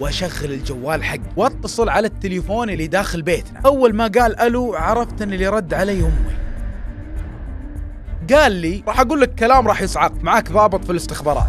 واشغل الجوال حقي واتصل على التليفون اللي داخل بيتنا اول ما قال الو عرفت ان اللي رد علي امي قال لي راح اقول لك كلام راح يصعق معاك ضابط في الاستخبارات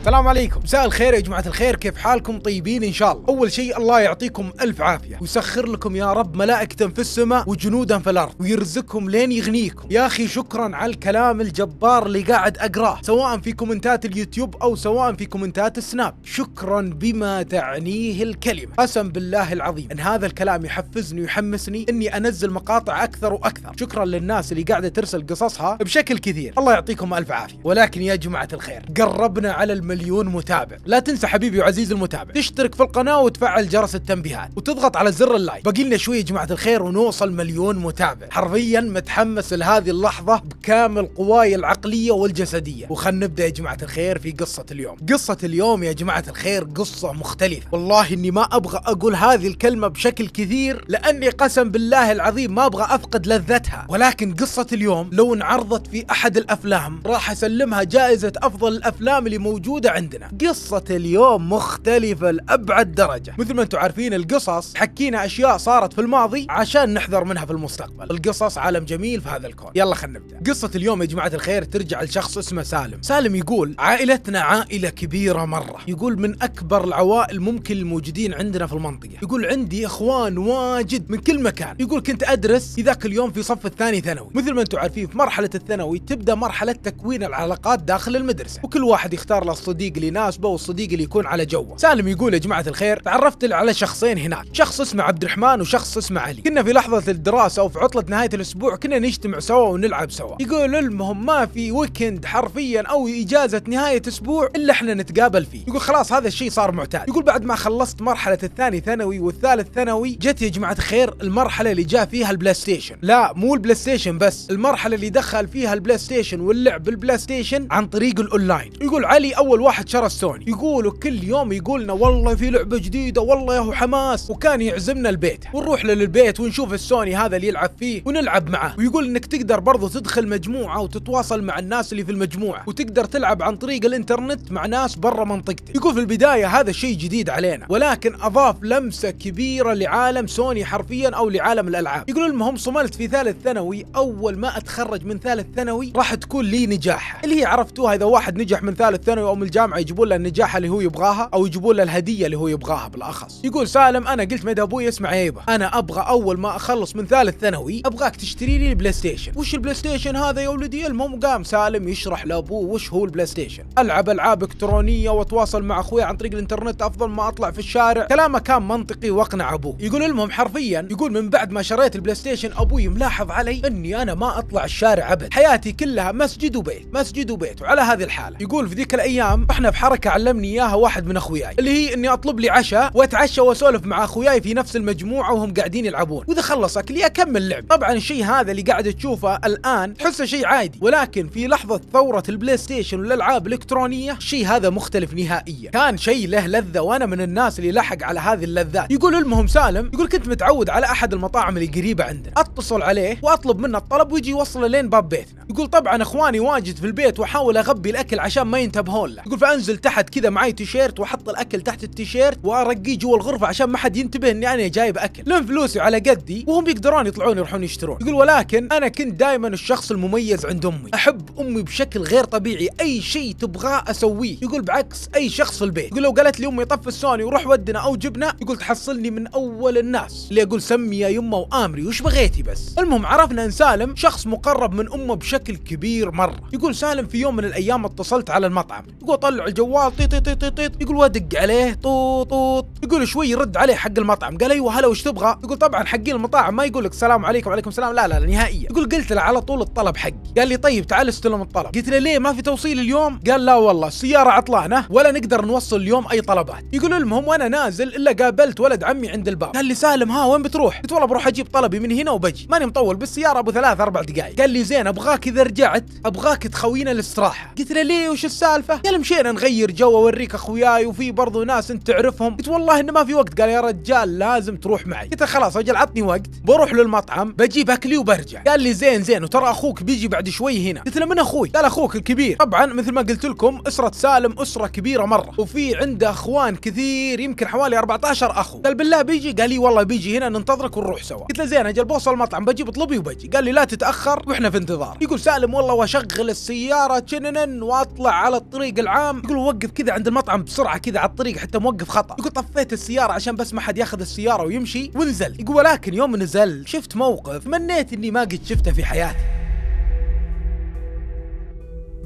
السلام عليكم مساء الخير يا جماعة الخير كيف حالكم طيبين إن شاء الله أول شيء الله يعطيكم ألف عافية ويسخر لكم يا رب ملائكة في السماء وجنودا في الأرض ويرزقكم لين يغنيكم يا أخي شكرا على الكلام الجبار اللي قاعد أقراه سواء في كومنتات اليوتيوب أو سواء في كومنتات السناب شكرا بما تعنيه الكلمة قسم بالله العظيم إن هذا الكلام يحفزني ويحمسني إني أنزل مقاطع أكثر وأكثر شكرا للناس اللي قاعدة ترسل قصصها بشكل كثير الله يعطيكم ألف عافية ولكن يا جماعة الخير قربنا على الم مليون متابع لا تنسى حبيبي وعزيزي المتابع تشترك في القناة وتفعل جرس التنبيهات وتضغط على زر اللايك باقي لنا شوي يا جماعة الخير ونوصل مليون متابع حرفيا متحمس لهذه اللحظة بكامل قواي العقلية والجسدية وخلنا نبدأ يا جماعة الخير في قصة اليوم قصة اليوم يا جماعة الخير قصة مختلفة والله إني ما أبغى أقول هذه الكلمة بشكل كثير لأني قسم بالله العظيم ما أبغى أفقد لذتها ولكن قصة اليوم لو انعرضت في أحد الأفلام راح أسلمها جائزة أفضل الأفلام اللي موجودة موجودة عندنا قصة اليوم مختلفة لأبعد درجة مثل ما انتم عارفين القصص حكينا أشياء صارت في الماضي عشان نحذر منها في المستقبل القصص عالم جميل في هذا الكون يلا خلينا نبدأ قصة اليوم يا جماعة الخير ترجع لشخص اسمه سالم سالم يقول عائلتنا عائلة كبيرة مرة يقول من أكبر العوائل ممكن الموجودين عندنا في المنطقة يقول عندي إخوان واجد من كل مكان يقول كنت أدرس في ذاك اليوم في صف الثاني ثانوي مثل ما انتم عارفين في مرحلة الثانوي تبدأ مرحلة تكوين العلاقات داخل المدرسة وكل واحد يختار له الصديق اللي يناسبه والصديق اللي يكون على جوه سالم يقول يا جماعه الخير تعرفت على شخصين هناك شخص اسمه عبد الرحمن وشخص اسمه علي كنا في لحظه الدراسه وفي عطله نهايه الاسبوع كنا نجتمع سوا ونلعب سوا يقول المهم ما في ويكند حرفيا او اجازه نهايه اسبوع الا احنا نتقابل فيه يقول خلاص هذا الشيء صار معتاد يقول بعد ما خلصت مرحله الثاني ثانوي والثالث ثانوي جت يا جماعه الخير المرحله اللي جاء فيها البلاي ستيشن لا مو البلاي ستيشن بس المرحله اللي دخل فيها البلاي ستيشن واللعب بالبلاي ستيشن عن طريق الاونلاين يقول علي اول اول واحد شرى السوني يقولوا كل يوم يقولنا والله في لعبه جديده والله يا هو حماس وكان يعزمنا البيت ونروح له للبيت ونشوف السوني هذا اللي يلعب فيه ونلعب معاه ويقول انك تقدر برضه تدخل مجموعه وتتواصل مع الناس اللي في المجموعه وتقدر تلعب عن طريق الانترنت مع ناس برا منطقتك يقول في البدايه هذا شيء جديد علينا ولكن اضاف لمسه كبيره لعالم سوني حرفيا او لعالم الالعاب يقول المهم صملت في ثالث ثانوي اول ما اتخرج من ثالث ثانوي راح تكون لي نجاح اللي هي عرفتوها اذا واحد نجح من ثالث ثانوي او من الجامعه يجيبون له النجاح اللي هو يبغاها او يجيبون له الهديه اللي هو يبغاها بالاخص يقول سالم انا قلت مدى ابوي اسمع عيبه انا ابغى اول ما اخلص من ثالث ثانوي ابغاك تشتري لي البلاي ستيشن وش البلاي ستيشن هذا يا ولدي المهم قام سالم يشرح لابوه وش هو البلاي ستيشن العب العاب الكترونيه واتواصل مع اخوي عن طريق الانترنت افضل ما اطلع في الشارع كلامه كان منطقي واقنع ابوه يقول المهم حرفيا يقول من بعد ما شريت البلاي ستيشن ابوي ملاحظ علي اني انا ما اطلع الشارع ابد حياتي كلها مسجد وبيت مسجد وبيت وعلى هذه الحاله يقول في ذيك الايام اليوم احنا حركه علمني اياها واحد من اخوياي اللي هي اني اطلب لي عشاء واتعشى واسولف مع اخوياي في نفس المجموعه وهم قاعدين يلعبون واذا خلص اكلي اكمل لعب طبعا الشيء هذا اللي قاعد تشوفه الان تحسه شيء عادي ولكن في لحظه ثوره البلاي ستيشن والالعاب الالكترونيه الشيء هذا مختلف نهائيا كان شيء له لذه وانا من الناس اللي لحق على هذه اللذات يقول المهم سالم يقول كنت متعود على احد المطاعم اللي قريبه عندنا اتصل عليه واطلب منه الطلب ويجي يوصله لين باب بيتنا يقول طبعا اخواني واجد في البيت واحاول اغبي الاكل عشان ما ينتبهون له يقول فانزل تحت كذا معي تيشيرت واحط الاكل تحت التيشيرت وارقيه جوا الغرفه عشان ما حد ينتبه اني انا جايب اكل لان فلوسي على قدي وهم يقدرون يطلعون يروحون يشترون يقول ولكن انا كنت دائما الشخص المميز عند امي احب امي بشكل غير طبيعي اي شيء تبغاه اسويه يقول بعكس اي شخص في البيت يقول لو قالت لي امي طفي السوني وروح ودنا او جبنا يقول تحصلني من اول الناس اللي اقول سمي يا يمه وامري وش بغيتي بس المهم عرفنا ان سالم شخص مقرب من امه بشكل كبير مره يقول سالم في يوم من الايام اتصلت على المطعم يقول واطلع الجوال طيط طيط طيط يقول وادق عليه طوط طوط يقول شوي يرد عليه حق المطعم قال ايوه هلا وش تبغى؟ يقول طبعا حقين المطاعم ما يقول لك السلام عليكم وعليكم السلام لا لا, لا نهائيا يقول قلت له على طول الطلب حقي قال لي طيب تعال استلم الطلب قلت له ليه ما في توصيل اليوم؟ قال لا والله السياره عطلانه ولا نقدر نوصل اليوم اي طلبات يقول المهم وانا نازل الا قابلت ولد عمي عند الباب قال لي سالم ها وين بتروح؟ قلت والله بروح اجيب طلبي من هنا وبجي ماني مطول بالسياره ابو ثلاث اربع دقائق قال لي زين ابغاك اذا رجعت ابغاك تخوينا الاستراحه قلت له ليه وش السالفه؟ قال مشينا نغير جو اوريك اخوياي وفي برضو ناس انت تعرفهم قلت والله انه ما في وقت قال يا رجال لازم تروح معي قلت خلاص اجل عطني وقت بروح للمطعم بجيب اكلي وبرجع قال لي زين زين وترى اخوك بيجي بعد شوي هنا قلت له من اخوي قال اخوك الكبير طبعا مثل ما قلت لكم اسره سالم اسره كبيره مره وفي عنده اخوان كثير يمكن حوالي 14 اخو قال بالله بيجي قال لي والله بيجي هنا ننتظرك ونروح سوا قلت له زين اجل بوصل المطعم بجيب اطلبي وبجي قال لي لا تتاخر واحنا في انتظار يقول سالم والله واشغل السياره تشنن واطلع على الطريق عام يقول وقف كذا عند المطعم بسرعه كذا على الطريق حتى موقف خطا يقول طفيت السياره عشان بس ما حد ياخذ السياره ويمشي ونزل يقول ولكن يوم نزل شفت موقف منيت اني ما قد شفته في حياتي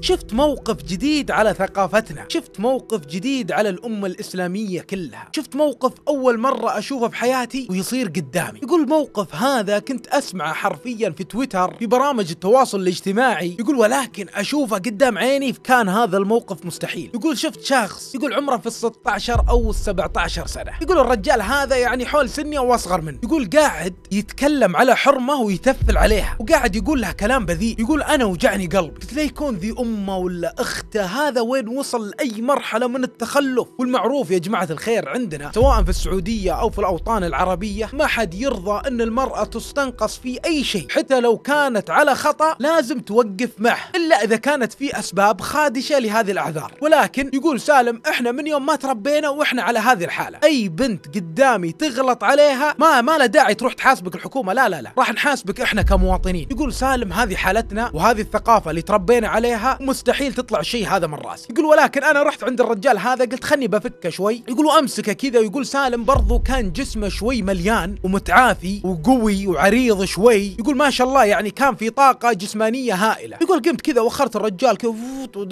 شفت موقف جديد على ثقافتنا شفت موقف جديد على الأمة الإسلامية كلها شفت موقف أول مرة أشوفه في حياتي ويصير قدامي يقول موقف هذا كنت أسمعه حرفيا في تويتر في برامج التواصل الاجتماعي يقول ولكن أشوفه قدام عيني كان هذا الموقف مستحيل يقول شفت شخص يقول عمره في ال 16 أو ال 17 سنة يقول الرجال هذا يعني حول سني أو أصغر منه يقول قاعد يتكلم على حرمة ويتفل عليها وقاعد يقول لها كلام بذيء يقول أنا وجعني قلب قلت لا يكون ذي أم امه ولا اخته هذا وين وصل لاي مرحله من التخلف والمعروف يا جماعه الخير عندنا سواء في السعوديه او في الاوطان العربيه ما حد يرضى ان المراه تستنقص في اي شيء حتى لو كانت على خطا لازم توقف معه الا اذا كانت في اسباب خادشه لهذه الاعذار ولكن يقول سالم احنا من يوم ما تربينا واحنا على هذه الحاله اي بنت قدامي تغلط عليها ما ما له داعي تروح تحاسبك الحكومه لا لا لا راح نحاسبك احنا كمواطنين يقول سالم هذه حالتنا وهذه الثقافه اللي تربينا عليها مستحيل تطلع الشيء هذا من راسي يقول ولكن انا رحت عند الرجال هذا قلت خلني بفكه شوي يقول امسكه كذا ويقول سالم برضو كان جسمه شوي مليان ومتعافي وقوي وعريض شوي يقول ما شاء الله يعني كان في طاقه جسمانيه هائله يقول قمت كذا وخرت الرجال كذا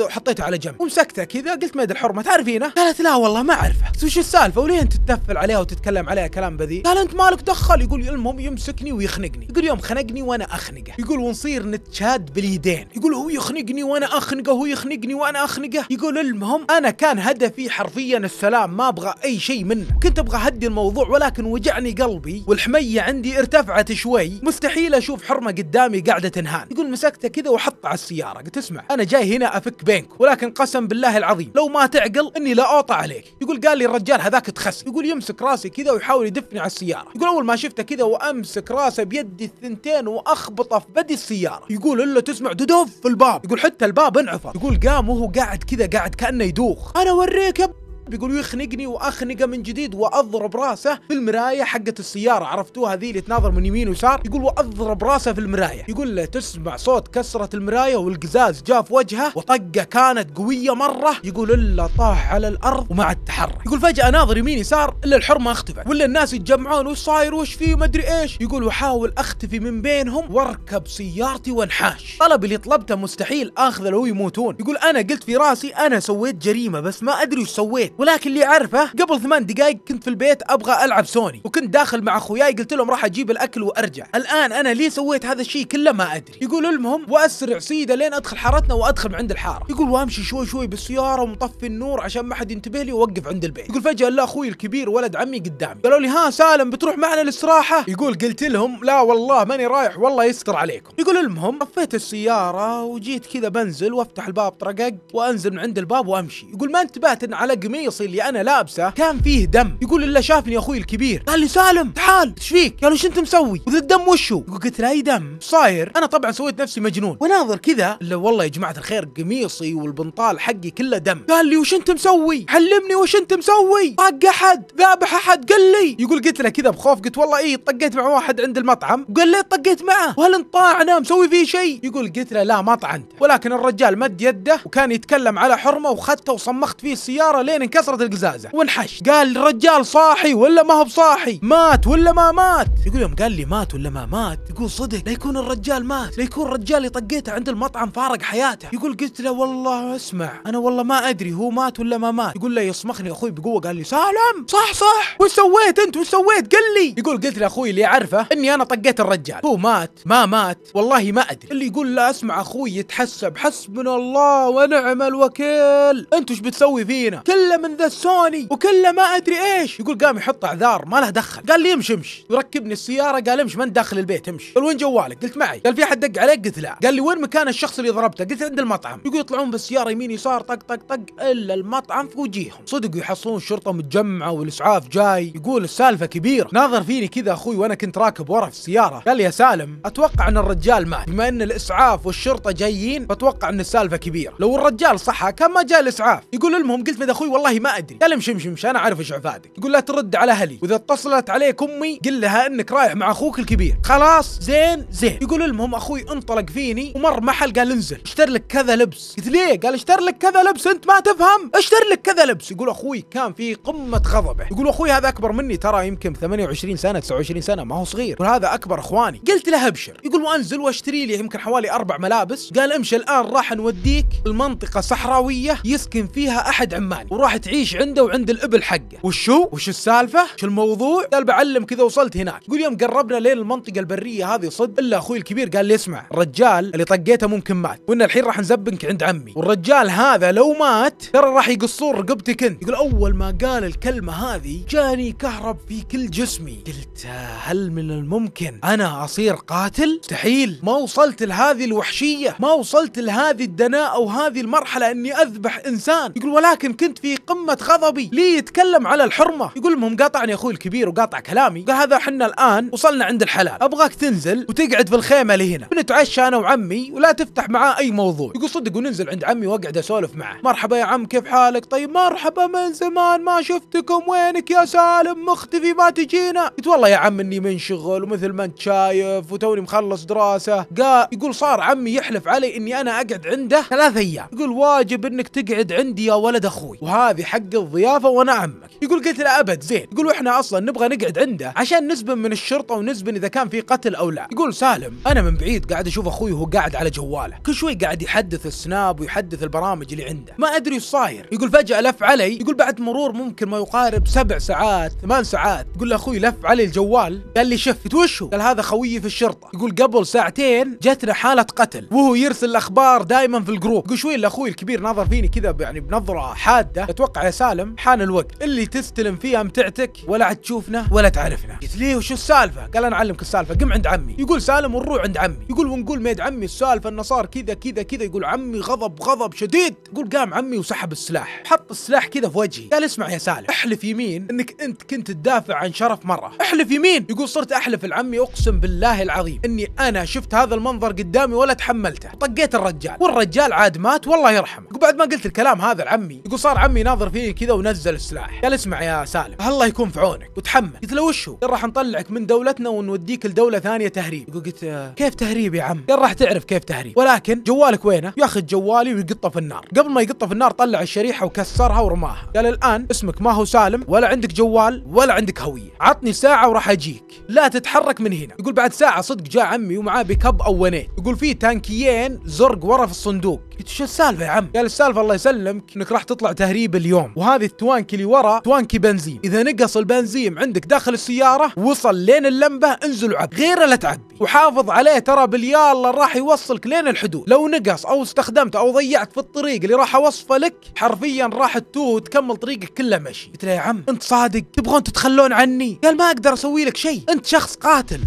وحطيته على جنب ومسكته كذا قلت ما ادري الحرمه تعرفينه قالت لا والله ما اعرفه وش السالفه وليه انت تتنفل عليها وتتكلم عليها كلام بذيء قال انت مالك دخل يقول المهم يمسكني ويخنقني يقول يوم خنقني وانا اخنقه يقول ونصير نتشاد باليدين يقول هو يخنقني وانا اخنقه وهو يخنقني وانا اخنقه يقول المهم انا كان هدفي حرفيا السلام ما ابغى اي شيء منه كنت ابغى اهدي الموضوع ولكن وجعني قلبي والحميه عندي ارتفعت شوي مستحيل اشوف حرمه قدامي قاعده تنهان يقول مسكته كذا وحط على السياره قلت اسمع انا جاي هنا افك بينك ولكن قسم بالله العظيم لو ما تعقل اني لا اوطى عليك يقول قال لي الرجال هذاك تخس يقول يمسك راسي كذا ويحاول يدفني على السياره يقول اول ما شفته كذا وامسك راسه بيدي الثنتين واخبطه في بدي السياره يقول الا تسمع ددوف في الباب يقول حتى الباب الباب انعفى يقول قام وهو قاعد كذا قاعد كانه يدوخ انا اوريك يب بيقول يخنقني واخنقه من جديد واضرب راسه في المرايه حقت السياره عرفتوها ذي اللي تناظر من يمين ويسار يقول واضرب راسه في المرايه يقول له تسمع صوت كسره المرايه والقزاز جاء في وجهه وطقه كانت قويه مره يقول الا طاح على الارض وما عاد تحرك يقول فجاه ناظر يمين يسار الا الحرمه اختفت ولا الناس يتجمعون وش صاير وش فيه ما ادري ايش يقول احاول اختفي من بينهم واركب سيارتي وانحاش طلب اللي طلبته مستحيل اخذه لو يموتون يقول انا قلت في راسي انا سويت جريمه بس ما ادري وش سويت البيت ولكن اللي اعرفه قبل ثمان دقائق كنت في البيت ابغى العب سوني وكنت داخل مع اخوياي قلت لهم راح اجيب الاكل وارجع الان انا ليه سويت هذا الشيء كله ما ادري يقول المهم واسرع سيده لين ادخل حارتنا وادخل عند الحاره يقول وامشي شوي شوي بالسياره ومطفي النور عشان ما حد ينتبه لي ووقف عند البيت يقول فجاه لا اخوي الكبير ولد عمي قدامي قالوا لي ها سالم بتروح معنا الاستراحه يقول قلت لهم لا والله ماني رايح والله يستر عليكم يقول المهم طفيت السياره وجيت كذا بنزل وافتح الباب طرقق وانزل من عند الباب وامشي يقول ما انتبهت ان على قميص قميصي اللي انا لابسه كان فيه دم يقول الا شافني اخوي الكبير قال لي سالم تعال ايش فيك قالوا ايش انت مسوي وذا الدم وشو قلت له اي دم صاير انا طبعا سويت نفسي مجنون وناظر كذا الا والله يا جماعه الخير قميصي والبنطال حقي كله دم قال لي وش انت مسوي علمني وش انت مسوي طق احد ذابح احد قال لي يقول قلت له كذا بخوف قلت والله ايه طقيت مع واحد عند المطعم قال لي طقيت معه وهل انطاعنا مسوي فيه شيء يقول قلت له لا ما طعنت ولكن الرجال مد يده وكان يتكلم على حرمه وخدته وصمخت فيه السياره لين انكسرت القزازه وانحش قال الرجال صاحي ولا ما هو بصاحي مات ولا ما مات يقول يوم قال لي مات ولا ما مات يقول صدق لا يكون الرجال مات لا يكون الرجال اللي طقيته عند المطعم فارق حياته يقول قلت له والله اسمع انا والله ما ادري هو مات ولا ما مات يقول له يصمخني اخوي بقوه قال لي سالم صح صح وش سويت انت وش سويت قل لي يقول قلت لاخوي اللي اعرفه اني انا طقيت الرجال هو مات ما مات والله ما ادري اللي يقول لا اسمع اخوي يتحسب حسبنا الله ونعم الوكيل انت وش بتسوي فينا كل من ذا سوني وكله ما ادري ايش يقول قام يحط اعذار ما له دخل قال لي امشي امشي وركبني السياره قال امشي من داخل البيت امشي قال وين جوالك قلت معي قال في احد دق عليك قلت لا قال لي وين مكان الشخص اللي ضربته قلت عند المطعم يقول يطلعون بالسياره يمين يسار طق طق طق الا المطعم في وجيههم صدق يحصلون شرطه متجمعه والاسعاف جاي يقول السالفه كبيره ناظر فيني كذا اخوي وانا كنت راكب ورا في السياره قال لي يا سالم اتوقع ان الرجال مات بما ان الاسعاف والشرطه جايين فاتوقع ان السالفه كبيره لو الرجال صحى كان ما جاء الاسعاف يقول المهم قلت مد اخوي والله والله ما ادري كلم شمشمش انا عارف ايش عفادك يقول لا ترد على اهلي واذا اتصلت عليك امي قل لها انك رايح مع اخوك الكبير خلاص زين زين يقول المهم اخوي انطلق فيني ومر محل قال انزل اشتر لك كذا لبس قلت ليه قال اشتر لك كذا لبس انت ما تفهم اشتر لك كذا لبس يقول اخوي كان في قمه غضبه يقول اخوي هذا اكبر مني ترى يمكن 28 سنه 29 سنه ما هو صغير يقول هذا اكبر اخواني قلت له ابشر يقول وانزل واشتري لي يمكن حوالي اربع ملابس قال امشي الان راح نوديك المنطقه صحراويه يسكن فيها احد عماني وراح تعيش عنده وعند الابل حقه وشو وش السالفه شو الموضوع قال بعلم كذا وصلت هناك يقول يوم قربنا لين المنطقه البريه هذه صد الا اخوي الكبير قال لي اسمع الرجال اللي طقيته ممكن مات وان الحين راح نزبنك عند عمي والرجال هذا لو مات ترى راح يقصون رقبتك انت يقول اول ما قال الكلمه هذه جاني كهرب في كل جسمي قلت هل من الممكن انا اصير قاتل مستحيل ما وصلت لهذه الوحشيه ما وصلت لهذه الدناءه وهذه المرحله اني اذبح انسان يقول ولكن كنت في قمه غضبي لي يتكلم على الحرمه يقول لهم قاطعني اخوي الكبير وقاطع كلامي قال هذا حنا الان وصلنا عند الحلال ابغاك تنزل وتقعد في الخيمه اللي هنا بنتعشى انا وعمي ولا تفتح معاه اي موضوع يقول صدق وننزل عند عمي واقعد اسولف معه مرحبا يا عم كيف حالك طيب مرحبا من زمان ما شفتكم وينك يا سالم مختفي ما تجينا قلت والله يا عم اني منشغل ومثل ما انت شايف وتوني مخلص دراسه قال يقول صار عمي يحلف علي اني انا اقعد عنده ثلاث ايام يقول واجب انك تقعد عندي يا ولد اخوي وهذه هذه حق الضيافه وانا عمك يقول قلت له ابد زين يقول واحنا اصلا نبغى نقعد عنده عشان نزبن من الشرطه ونزبن اذا كان في قتل او لا يقول سالم انا من بعيد قاعد اشوف اخوي وهو قاعد على جواله كل شوي قاعد يحدث السناب ويحدث البرامج اللي عنده ما ادري ايش صاير يقول فجاه لف علي يقول بعد مرور ممكن ما يقارب سبع ساعات ثمان ساعات يقول له اخوي لف علي الجوال قال لي شف قلت وش قال هذا خويي في الشرطه يقول قبل ساعتين جتنا حاله قتل وهو يرسل الاخبار دائما في الجروب يقول شوي اخوي الكبير نظر فيني كذا يعني بنظره حاده اتوقع يا سالم حان الوقت اللي تستلم فيه امتعتك ولا عاد تشوفنا ولا تعرفنا قلت ليه وش السالفه قال انا اعلمك السالفه قم عند عمي يقول سالم ونروح عند عمي يقول ونقول ميد عمي السالفه انه صار كذا كذا كذا يقول عمي غضب غضب شديد يقول قام عمي وسحب السلاح حط السلاح كذا في وجهي قال اسمع يا سالم احلف يمين انك انت كنت تدافع عن شرف مره احلف يمين يقول صرت احلف لعمي اقسم بالله العظيم اني انا شفت هذا المنظر قدامي ولا تحملته طقيت الرجال والرجال عاد مات والله يرحمه بعد ما قلت الكلام هذا لعمي يقول صار عمي ناظر فيه كذا ونزل السلاح قال اسمع يا سالم الله يكون في عونك وتحمل قلت له وش هو؟ قال راح نطلعك من دولتنا ونوديك لدوله ثانيه تهريب يقول قلت كيف تهريب يا عم؟ قال راح تعرف كيف تهريب ولكن جوالك وينه؟ ياخذ جوالي ويقطه في النار قبل ما يقطه في النار طلع الشريحه وكسرها ورماها قال الان اسمك ما هو سالم ولا عندك جوال ولا عندك هويه عطني ساعه وراح اجيك لا تتحرك من هنا يقول بعد ساعه صدق جاء عمي ومعاه بكب او ونيت يقول في تانكيين زرق ورا في الصندوق قلت شو السالفه يا عم؟ قال السالفه الله يسلمك انك راح تطلع تهريب اليوم وهذه التوانكي اللي ورا توانكي بنزين، اذا نقص البنزين عندك داخل السياره وصل لين اللمبه انزل وعد، غيره لا تعدي، وحافظ عليه ترى باليالا راح يوصلك لين الحدود، لو نقص او استخدمت او ضيعت في الطريق اللي راح اوصفه لك حرفيا راح تتوه وتكمل طريقك كله مشي، قلت له يا عم انت صادق تبغون تتخلون عني؟ قال ما اقدر اسوي لك شيء، انت شخص قاتل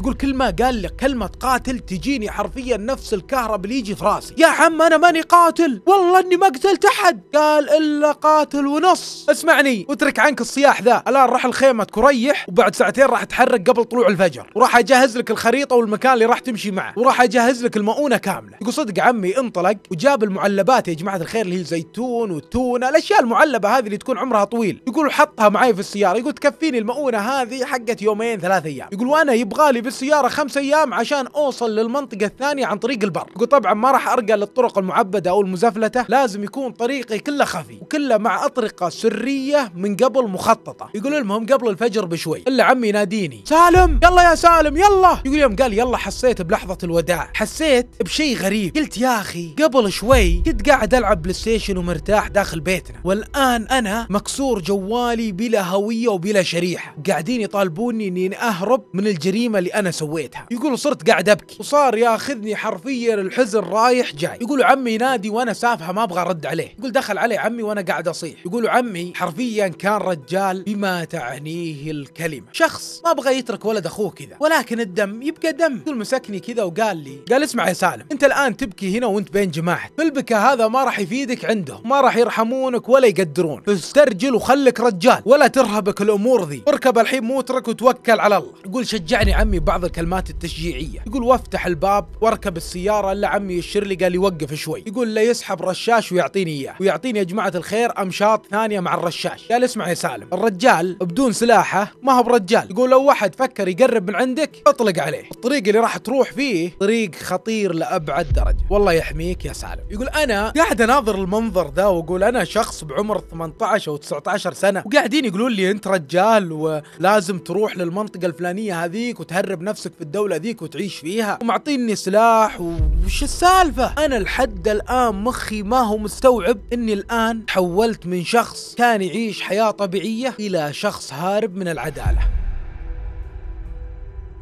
يقول كل ما قال لك كلمة قاتل تجيني حرفيا نفس الكهرب اللي يجي في راسي يا عم أنا ماني قاتل والله أني ما قتلت أحد قال إلا قاتل ونص اسمعني واترك عنك الصياح ذا الآن راح لخيمتك وريح وبعد ساعتين راح تحرك قبل طلوع الفجر وراح أجهز لك الخريطة والمكان اللي راح تمشي معه وراح أجهز لك المؤونة كاملة يقول صدق عمي انطلق وجاب المعلبات يا جماعة الخير اللي هي الزيتون والتونة الأشياء المعلبة هذه اللي تكون عمرها طويل يقول حطها معي في السيارة يقول تكفيني المؤونة هذه حقت يومين ثلاثة أيام يقول وأنا يبغالي بالسيارة خمس أيام عشان أوصل للمنطقة الثانية عن طريق البر وطبعا ما راح أرقى للطرق المعبدة أو المزفلتة لازم يكون طريقي كله خفي وكله مع أطرقة سرية من قبل مخططة يقول المهم قبل الفجر بشوي إلا عمي يناديني سالم يلا يا سالم يلا يقول يوم قال يلا حسيت بلحظة الوداع حسيت بشيء غريب قلت يا أخي قبل شوي كنت قاعد ألعب بلاي ستيشن ومرتاح داخل بيتنا والآن أنا مكسور جوالي بلا هوية وبلا شريحة قاعدين يطالبوني إني أهرب من الجريمة اللي انا سويتها يقول صرت قاعد ابكي وصار ياخذني حرفيا الحزن رايح جاي يقول عمي ينادي وانا سافها ما ابغى ارد عليه يقول دخل علي عمي وانا قاعد اصيح يقول عمي حرفيا كان رجال بما تعنيه الكلمه شخص ما ابغى يترك ولد اخوه كذا ولكن الدم يبقى دم يقول مسكني كذا وقال لي قال اسمع يا سالم انت الان تبكي هنا وانت بين جماعه البكاء هذا ما راح يفيدك عندهم ما راح يرحمونك ولا يقدرون استرجل وخلك رجال ولا ترهبك الامور ذي اركب الحين موترك وتوكل على الله يقول شجعني عمي بعض الكلمات التشجيعية يقول وافتح الباب واركب السيارة الا عمي يشر لي قال يوقف شوي يقول لا يسحب رشاش ويعطيني اياه ويعطيني يا جماعة الخير امشاط ثانية مع الرشاش قال اسمع يا سالم الرجال بدون سلاحه ما هو برجال يقول لو واحد فكر يقرب من عندك اطلق عليه الطريق اللي راح تروح فيه طريق خطير لابعد درجة والله يحميك يا سالم يقول انا قاعد اناظر المنظر ذا واقول انا شخص بعمر 18 او 19 سنة وقاعدين يقولون لي انت رجال ولازم تروح للمنطقة الفلانية هذيك وتهرب تجرب نفسك في الدولة ذيك وتعيش فيها ومعطيني سلاح وش السالفة أنا لحد الآن مخي ما هو مستوعب أني الآن تحولت من شخص كان يعيش حياة طبيعية إلى شخص هارب من العدالة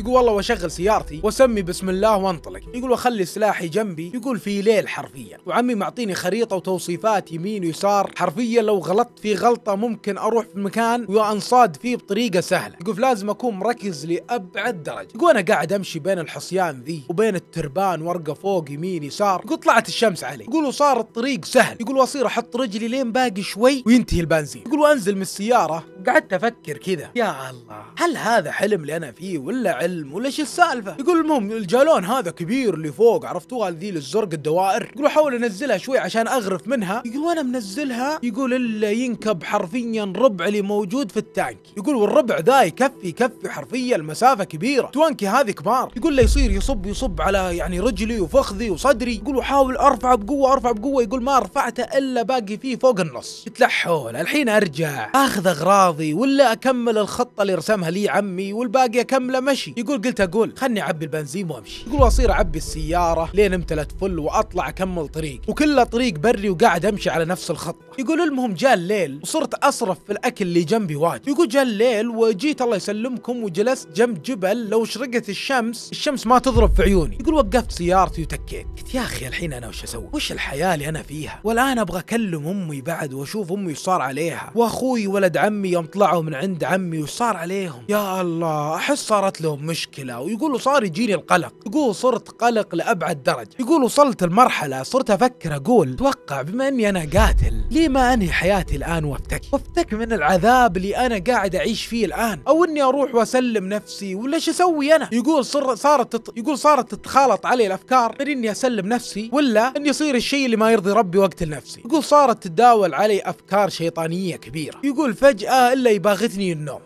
يقول والله واشغل سيارتي واسمي بسم الله وانطلق يقول واخلي سلاحي جنبي يقول في ليل حرفيا وعمي معطيني خريطه وتوصيفات يمين ويسار حرفيا لو غلطت في غلطه ممكن اروح في مكان وانصاد فيه بطريقه سهله يقول لازم اكون مركز لابعد درجه يقول انا قاعد امشي بين الحصيان ذي وبين التربان ورقه فوق يمين يسار يقول طلعت الشمس علي يقول وصار الطريق سهل يقول واصير احط رجلي لين باقي شوي وينتهي البنزين يقول وانزل من السياره قعدت افكر كذا يا الله هل هذا حلم اللي انا فيه ولا علم ولا ايش السالفه يقول المهم الجالون هذا كبير اللي فوق عرفتوها ذي الزرق الدوائر يقول احاول انزلها شوي عشان اغرف منها يقول وانا منزلها يقول الا ينكب حرفيا ربع اللي موجود في التانك يقول والربع ذا يكفي يكفي حرفيا المسافه كبيره توانكي هذه كبار يقول لا يصير يصب يصب على يعني رجلي وفخذي وصدري يقول احاول ارفع بقوه ارفع بقوه يقول ما رفعته الا باقي فيه فوق النص قلت له حول الحين ارجع اخذ اغراضي ولا اكمل الخطه اللي رسمها لي عمي والباقي اكمله مشي يقول قلت اقول خلني اعبي البنزين وامشي يقول واصير اعبي السياره لين امتلت فل واطلع اكمل طريق وكله طريق بري وقاعد امشي على نفس الخط يقول المهم جاء الليل وصرت اصرف في الاكل اللي جنبي واجد يقول جاء الليل وجيت الله يسلمكم وجلست جنب جبل لو شرقت الشمس الشمس ما تضرب في عيوني يقول وقفت سيارتي وتكيت قلت يا اخي الحين انا وش اسوي وش الحياه اللي انا فيها والان ابغى اكلم امي بعد واشوف امي وش صار عليها واخوي ولد عمي يوم طلعوا من عند عمي وش صار عليهم يا الله احس صارت لهم مشكلة ويقول صار يجيني القلق يقول صرت قلق لأبعد درجة يقول وصلت المرحلة صرت أفكر أقول توقع بما أني أنا قاتل ليه ما أنهي حياتي الآن وأفتك وأفتك من العذاب اللي أنا قاعد أعيش فيه الآن أو أني أروح وأسلم نفسي ولا إيش أسوي أنا يقول صر صارت تط... يقول صارت تتخالط علي الأفكار من أني أسلم نفسي ولا أن يصير الشيء اللي ما يرضي ربي وأقتل نفسي يقول صارت تتداول علي أفكار شيطانية كبيرة يقول فجأة إلا يباغتني النوم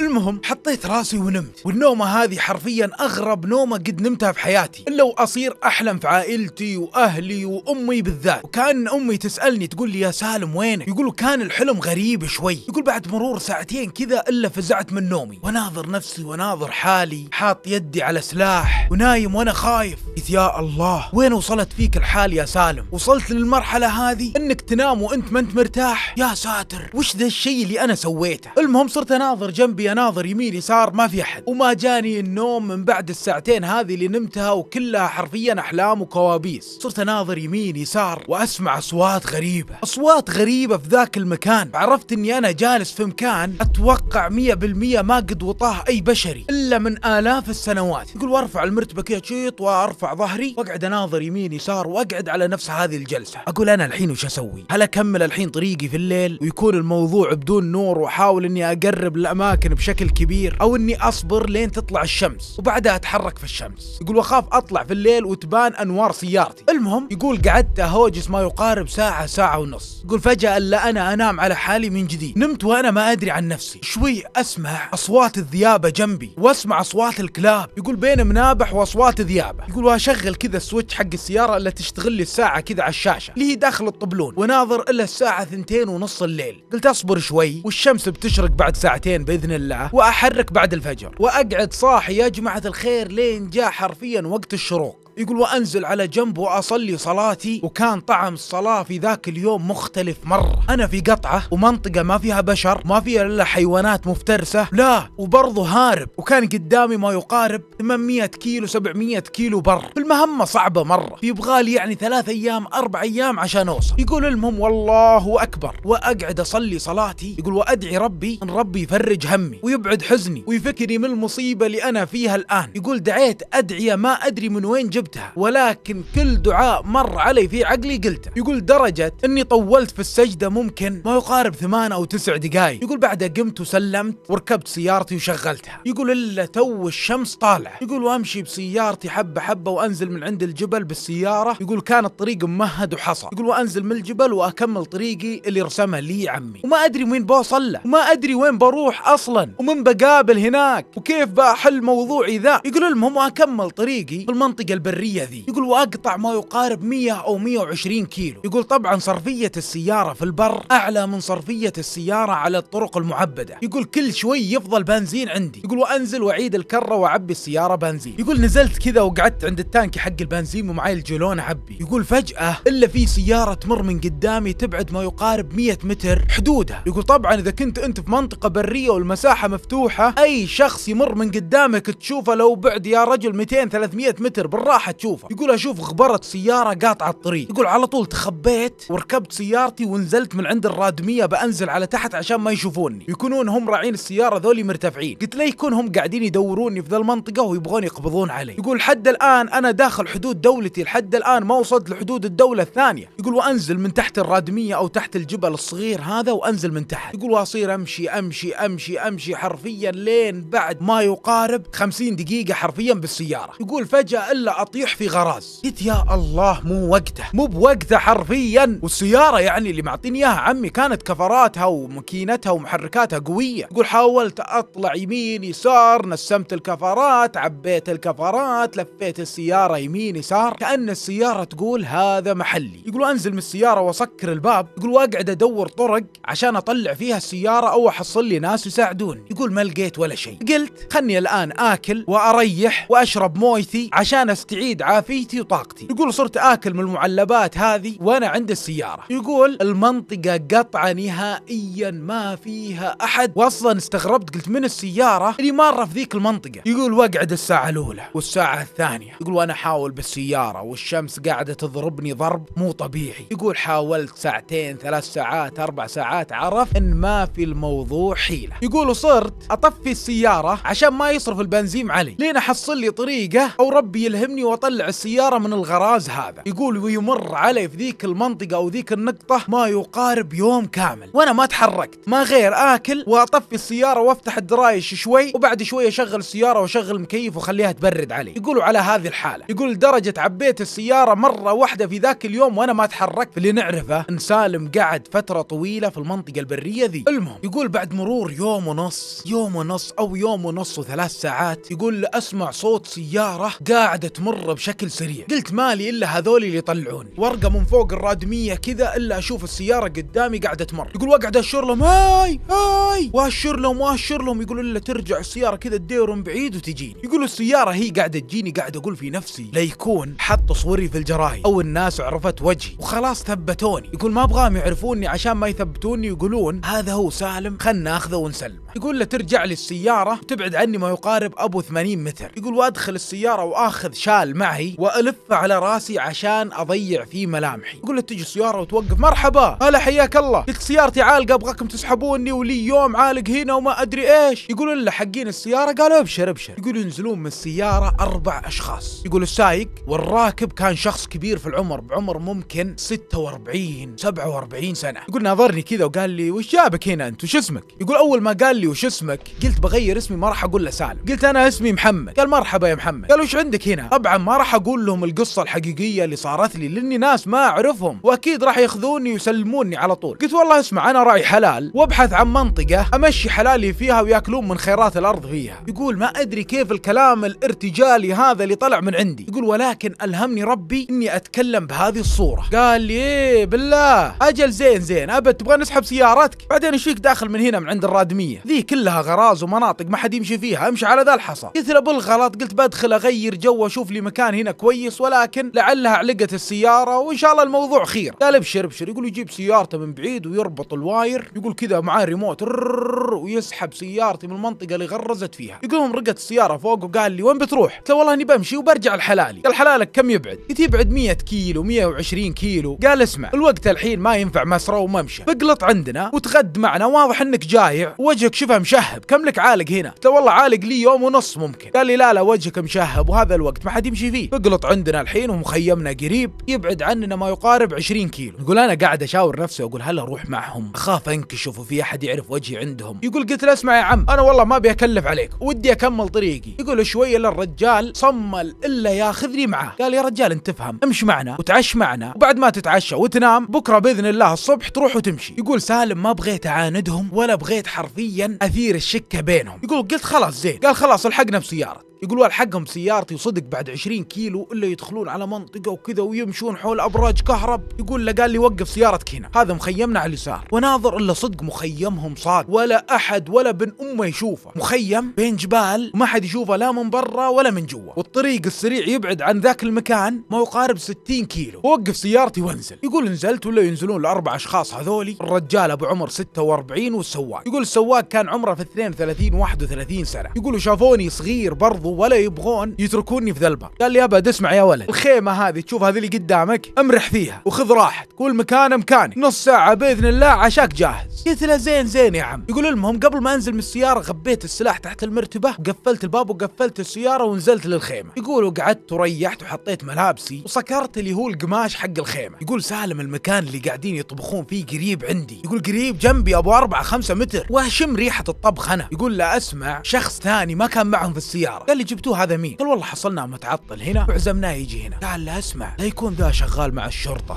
المهم حطيت راسي ونمت والنومة هذه حرفيا أغرب نومة قد نمتها في حياتي إلا وأصير أحلم في عائلتي وأهلي وأمي بالذات وكان أمي تسألني تقول لي يا سالم وينك يقولوا كان الحلم غريب شوي يقول بعد مرور ساعتين كذا إلا فزعت من نومي وأناظر نفسي وأناظر حالي حاط يدي على سلاح ونايم وأنا خايف قلت يا الله وين وصلت فيك الحال يا سالم وصلت للمرحلة هذه إنك تنام وأنت ما أنت مرتاح يا ساتر وش ذا الشيء اللي أنا سويته المهم صرت أناظر جنبي اناظر يمين يسار ما في احد وما جاني النوم من بعد الساعتين هذه اللي نمتها وكلها حرفيا احلام وكوابيس صرت اناظر يمين يسار واسمع اصوات غريبه اصوات غريبه في ذاك المكان عرفت اني انا جالس في مكان اتوقع 100% ما قد وطاه اي بشري الا من الاف السنوات يقول وارفع المرتبه كذا شيط وارفع ظهري واقعد اناظر يمين يسار واقعد على نفس هذه الجلسه اقول انا الحين وش اسوي هل اكمل الحين طريقي في الليل ويكون الموضوع بدون نور واحاول اني اقرب الاماكن بشكل كبير او اني اصبر لين تطلع الشمس وبعدها اتحرك في الشمس يقول واخاف اطلع في الليل وتبان انوار سيارتي المهم يقول قعدت اهوجس ما يقارب ساعه ساعه ونص يقول فجاه الا انا انام على حالي من جديد نمت وانا ما ادري عن نفسي شوي اسمع اصوات الذيابه جنبي واسمع اصوات الكلاب يقول بين منابح واصوات ذيابه يقول واشغل كذا السويتش حق السياره اللي تشتغل لي الساعه كذا على الشاشه اللي هي داخل الطبلون وناظر الا الساعه ثنتين ونص الليل قلت اصبر شوي والشمس بتشرق بعد ساعتين باذن الله مولعة وأحرك بعد الفجر وأقعد صاحي يا جماعة الخير لين جاء حرفيا وقت الشروق يقول وأنزل على جنب وأصلي صلاتي وكان طعم الصلاة في ذاك اليوم مختلف مرة أنا في قطعة ومنطقة ما فيها بشر ما فيها إلا حيوانات مفترسة لا وبرضه هارب وكان قدامي ما يقارب 800 كيلو 700 كيلو بر المهمة صعبة مرة يبغالي يعني ثلاث أيام أربع أيام عشان أوصل يقول المهم والله أكبر وأقعد أصلي صلاتي يقول وأدعي ربي أن ربي يفرج همي ويبعد حزني ويفكني من المصيبة اللي أنا فيها الآن يقول دعيت أدعية ما أدري من وين جبت جبتها ولكن كل دعاء مر علي في عقلي قلته يقول درجة اني طولت في السجدة ممكن ما يقارب ثمان او تسع دقائق يقول بعدها قمت وسلمت وركبت سيارتي وشغلتها يقول الا تو الشمس طالعة يقول وامشي بسيارتي حبة حبة وانزل من عند الجبل بالسيارة يقول كان الطريق ممهد وحصى يقول وانزل من الجبل واكمل طريقي اللي رسمه لي عمي وما ادري وين بوصل له وما ادري وين بروح اصلا ومن بقابل هناك وكيف بحل موضوعي ذا يقول المهم واكمل طريقي في المنطقة البرية البريه ذي يقول واقطع ما يقارب 100 او 120 كيلو يقول طبعا صرفيه السياره في البر اعلى من صرفيه السياره على الطرق المعبده يقول كل شوي يفضل بنزين عندي يقول وانزل واعيد الكره واعبي السياره بنزين يقول نزلت كذا وقعدت عند التانك حق البنزين ومعي الجلون اعبي يقول فجاه الا في سياره تمر من قدامي تبعد ما يقارب 100 متر حدودها يقول طبعا اذا كنت انت في منطقه بريه والمساحه مفتوحه اي شخص يمر من قدامك تشوفه لو بعد يا رجل 200 300 متر بالراحه حتشوفه يقول اشوف غبره سياره قاطعه الطريق يقول على طول تخبيت وركبت سيارتي ونزلت من عند الرادميه بنزل على تحت عشان ما يشوفوني يكونون هم راعين السياره ذولي مرتفعين قلت لا يكون هم قاعدين يدوروني في ذا المنطقه ويبغون يقبضون علي يقول حد الان انا داخل حدود دولتي لحد الان ما وصلت لحدود الدوله الثانيه يقول وانزل من تحت الرادميه او تحت الجبل الصغير هذا وانزل من تحت يقول واصير امشي امشي امشي امشي حرفيا لين بعد ما يقارب 50 دقيقه حرفيا بالسياره يقول فجاه الا اطير تطيح في غراز قلت يا الله مو وقته مو بوقته حرفيا والسيارة يعني اللي معطيني إياها عمي كانت كفراتها وماكينتها ومحركاتها قوية يقول حاولت أطلع يمين يسار نسمت الكفرات عبيت الكفرات لفيت السيارة يمين يسار كأن السيارة تقول هذا محلي يقول أنزل من السيارة وأسكر الباب يقول وأقعد أدور طرق عشان أطلع فيها السيارة أو أحصل لي ناس يساعدوني يقول ما لقيت ولا شيء قلت خلني الآن آكل وأريح وأشرب مويتي عشان أستعيد تعيد عافيتي وطاقتي يقول صرت اكل من المعلبات هذه وانا عند السياره يقول المنطقه قطع نهائيا ما فيها احد واصلا استغربت قلت من السياره اللي ماره في ذيك المنطقه يقول واقعد الساعه الاولى والساعه الثانيه يقول وانا احاول بالسياره والشمس قاعده تضربني ضرب مو طبيعي يقول حاولت ساعتين ثلاث ساعات اربع ساعات عرف ان ما في الموضوع حيله يقول صرت اطفي السياره عشان ما يصرف البنزين علي لين احصل لي طريقه او ربي يلهمني واطلع السياره من الغراز هذا يقول ويمر علي في ذيك المنطقه او ذيك النقطه ما يقارب يوم كامل وانا ما تحركت ما غير اكل واطفي السياره وافتح الدرايش شوي وبعد شوي اشغل السياره واشغل مكيف واخليها تبرد علي يقولوا على هذه الحاله يقول لدرجه عبيت السياره مره واحده في ذاك اليوم وانا ما تحركت اللي نعرفه ان سالم قعد فتره طويله في المنطقه البريه ذي المهم يقول بعد مرور يوم ونص يوم ونص او يوم ونص وثلاث ساعات يقول اسمع صوت سياره قاعده تمر مرة بشكل سريع قلت مالي إلا هذول اللي يطلعون ورقة من فوق الرادمية كذا إلا أشوف السيارة قدامي قاعدة تمر يقول وقعد أشر لهم هاي هاي وأشر لهم وأشر لهم يقول إلا ترجع السيارة كذا تدير من بعيد وتجيني يقول السيارة هي قاعدة تجيني قاعد أقول في نفسي ليكون حط صوري في الجرايد أو الناس عرفت وجهي وخلاص ثبتوني يقول ما أبغاهم يعرفوني عشان ما يثبتوني يقولون هذا هو سالم خلنا ناخذه ونسلمه يقول له ترجع لي السيارة تبعد عني ما يقارب أبو 80 متر يقول وأدخل السيارة وآخذ شال الرجال معي والف على راسي عشان اضيع فيه ملامحي اقول له تجي السياره وتوقف مرحبا هلا حياك الله قلت سيارتي عالقه ابغاكم تسحبوني ولي يوم عالق هنا وما ادري ايش يقولون له حقين السياره قالوا ابشر ابشر يقولوا ينزلون من السياره اربع اشخاص يقول السايق والراكب كان شخص كبير في العمر بعمر ممكن 46 47 سنه يقول ناظرني كذا وقال لي وش جابك هنا انت وش اسمك يقول اول ما قال لي وش اسمك قلت بغير اسمي ما راح اقول له سالم قلت انا اسمي محمد قال مرحبا يا محمد قال وش عندك هنا طبعا نعم، ما راح اقول لهم القصه الحقيقيه اللي صارت لي لاني ناس ما اعرفهم واكيد راح ياخذوني ويسلموني على طول قلت والله اسمع انا راعي حلال وابحث عن منطقه امشي حلالي فيها وياكلون من خيرات الارض فيها يقول ما ادري كيف الكلام الارتجالي هذا اللي طلع من عندي يقول ولكن الهمني ربي اني اتكلم بهذه الصوره قال لي ايه بالله اجل زين زين ابد تبغى نسحب سيارتك بعدين ايش فيك داخل من هنا من عند الرادميه ذي كلها غراز ومناطق ما حد يمشي فيها امشي على ذا الحصى قلت له بالغلط قلت بدخل اغير جو واشوف لي المكان هنا كويس ولكن لعلها علقت السياره وان شاء الله الموضوع خير قال ابشر ابشر يقول يجيب سيارته من بعيد ويربط الواير يقول كذا معاه ريموت ويسحب سيارتي من المنطقه اللي غرزت فيها يقوم رقت السياره فوق وقال لي وين بتروح قلت والله اني بمشي وبرجع لحلالي قال حلالك كم يبعد قلت يبعد 100 كيلو 120 كيلو قال اسمع الوقت الحين ما ينفع مسرى وممشى اقلط عندنا وتغد معنا واضح انك جايع وجهك شفه مشهب كم لك عالق هنا قلت والله عالق لي يوم ونص ممكن قال لي لا لا وجهك مشهب وهذا الوقت ما حد نمشي فيه بقلط عندنا الحين ومخيمنا قريب يبعد عننا ما يقارب 20 كيلو يقول انا قاعد اشاور نفسي واقول هل اروح معهم اخاف انكشف وفي احد يعرف وجهي عندهم يقول قلت له اسمع يا عم انا والله ما ابي اكلف عليك ودي اكمل طريقي يقول شويه للرجال صمل الا ياخذني معاه قال يا رجال انت تفهم امش معنا وتعش معنا وبعد ما تتعشى وتنام بكره باذن الله الصبح تروح وتمشي يقول سالم ما بغيت اعاندهم ولا بغيت حرفيا اثير الشكه بينهم يقول قلت خلاص زين قال خلاص الحقنا بسياره يقولوا والحقهم سيارتي وصدق بعد 20 كيلو الا يدخلون على منطقه وكذا ويمشون حول ابراج كهرب يقول له قال لي وقف سيارتك هنا هذا مخيمنا على اليسار وناظر الا صدق مخيمهم صاد ولا احد ولا ابن امه يشوفه مخيم بين جبال ما حد يشوفه لا من برا ولا من جوا والطريق السريع يبعد عن ذاك المكان ما يقارب 60 كيلو وقف سيارتي وانزل يقول نزلت ولا ينزلون الاربع اشخاص هذولي الرجال ابو عمر 46 والسواق يقول السواق كان عمره في 32 31 سنه يقولوا شافوني صغير برضه يرضوا ولا يبغون يتركوني في ذا البر قال لي ابد اسمع يا ولد الخيمه هذه تشوف هذه اللي قدامك امرح فيها وخذ راحتك كل مكان مكانك نص ساعه باذن الله عشاك جاهز قلت له زين زين يا عم يقول المهم قبل ما انزل من السياره غبيت السلاح تحت المرتبه وقفلت الباب وقفلت السياره ونزلت للخيمه يقول وقعدت وريحت وحطيت ملابسي وسكرت اللي هو القماش حق الخيمه يقول سالم المكان اللي قاعدين يطبخون فيه قريب عندي يقول قريب جنبي ابو 4 5 متر واشم ريحه الطبخ انا يقول لا اسمع شخص ثاني ما كان معهم في السياره اللي جبتوه هذا مين؟ قال والله حصلناه متعطل هنا وعزمناه يجي هنا قال لا اسمع لا يكون ذا شغال مع الشرطة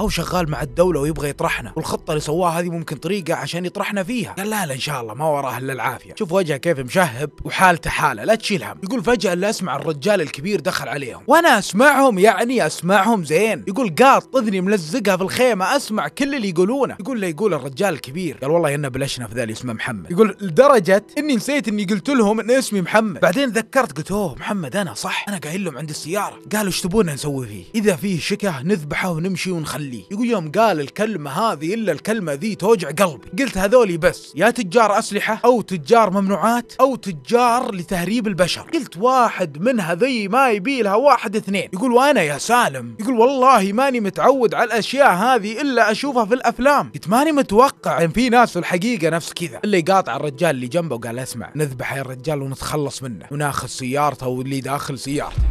او شغال مع الدوله ويبغى يطرحنا والخطه اللي سواها هذه ممكن طريقه عشان يطرحنا فيها قال لا لا ان شاء الله ما وراه الا العافيه شوف وجهه كيف مشهب وحالته حاله لا تشيل هم يقول فجاه اللي اسمع الرجال الكبير دخل عليهم وانا اسمعهم يعني اسمعهم زين يقول قاط اذني ملزقها في الخيمه اسمع كل اللي يقولونه يقول لا يقول الرجال الكبير قال والله ان بلشنا في ذا اللي اسمه محمد يقول لدرجه اني نسيت اني قلت لهم ان اسمي محمد بعدين ذكرت قلت اوه محمد انا صح انا قايل لهم عند السياره قالوا ايش تبون نسوي فيه اذا فيه شكه نذبحه ونمشي ونخليه لي يقول يوم قال الكلمة هذه إلا الكلمة ذي توجع قلبي قلت هذولي بس يا تجار أسلحة أو تجار ممنوعات أو تجار لتهريب البشر قلت واحد من هذي ما يبي لها واحد اثنين يقول وأنا يا سالم يقول والله ماني متعود على الأشياء هذه إلا أشوفها في الأفلام قلت ماني متوقع إن في ناس في الحقيقة نفس كذا اللي قاطع الرجال اللي جنبه وقال اسمع نذبح يا الرجال ونتخلص منه وناخذ سيارته واللي داخل سيارته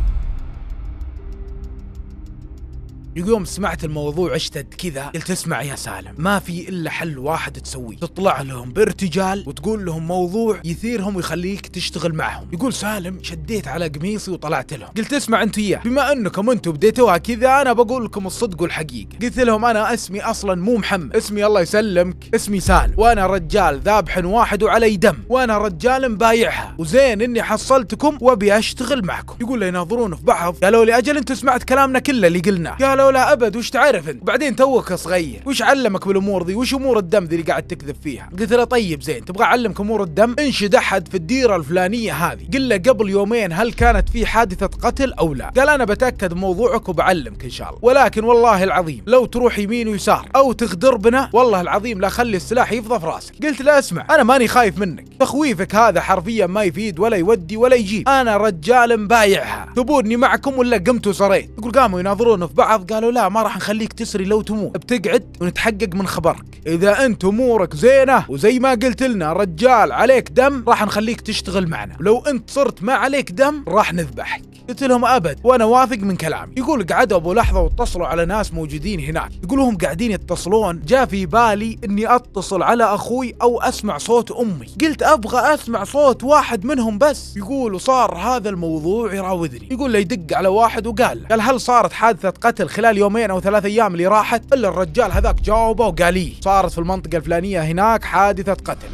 يوم سمعت الموضوع اشتد كذا قلت اسمع يا سالم ما في الا حل واحد تسويه تطلع لهم بارتجال وتقول لهم موضوع يثيرهم ويخليك تشتغل معهم يقول سالم شديت على قميصي وطلعت لهم قلت اسمع انت وياه بما انكم انتم بديتوها كذا انا بقول لكم الصدق والحقيقه قلت لهم انا اسمي اصلا مو محمد اسمي الله يسلمك اسمي سالم وانا رجال ذابح واحد وعلي دم وانا رجال بايعها وزين اني حصلتكم وابي اشتغل معكم يقول لي يناظرون في بعض قالوا لي اجل انت سمعت كلامنا كله اللي قلناه قال ولا ولا ابد وش تعرف انت وبعدين توك صغير وش علمك بالامور ذي وش امور الدم ذي اللي قاعد تكذب فيها قلت له طيب زين تبغى اعلمك امور الدم انشد احد في الديره الفلانيه هذه قل له قبل يومين هل كانت في حادثه قتل او لا قال انا بتاكد موضوعك وبعلمك ان شاء الله ولكن والله العظيم لو تروح يمين ويسار او تغدر بنا والله العظيم لا خلي السلاح يفضى في راسك قلت له اسمع انا ماني خايف منك تخويفك هذا حرفيا ما يفيد ولا يودي ولا يجيب انا رجال بايعها تبوني معكم ولا قمت وصريت يقول قاموا يناظرون في بعض قالوا لا ما راح نخليك تسري لو تموت بتقعد ونتحقق من خبرك اذا انت امورك زينه وزي ما قلت لنا رجال عليك دم راح نخليك تشتغل معنا ولو انت صرت ما عليك دم راح نذبحك قلت لهم ابد وانا واثق من كلامي يقول قعدوا ابو لحظه واتصلوا على ناس موجودين هناك يقول لهم قاعدين يتصلون جاء في بالي اني اتصل على اخوي او اسمع صوت امي قلت ابغى اسمع صوت واحد منهم بس يقول وصار هذا الموضوع يراودني يقول له يدق على واحد وقال له قال هل صارت حادثه قتل خلال يومين او ثلاث ايام اللي راحت الا الرجال هذاك جاوبه وقال لي إيه، صارت في المنطقه الفلانيه هناك حادثه قتل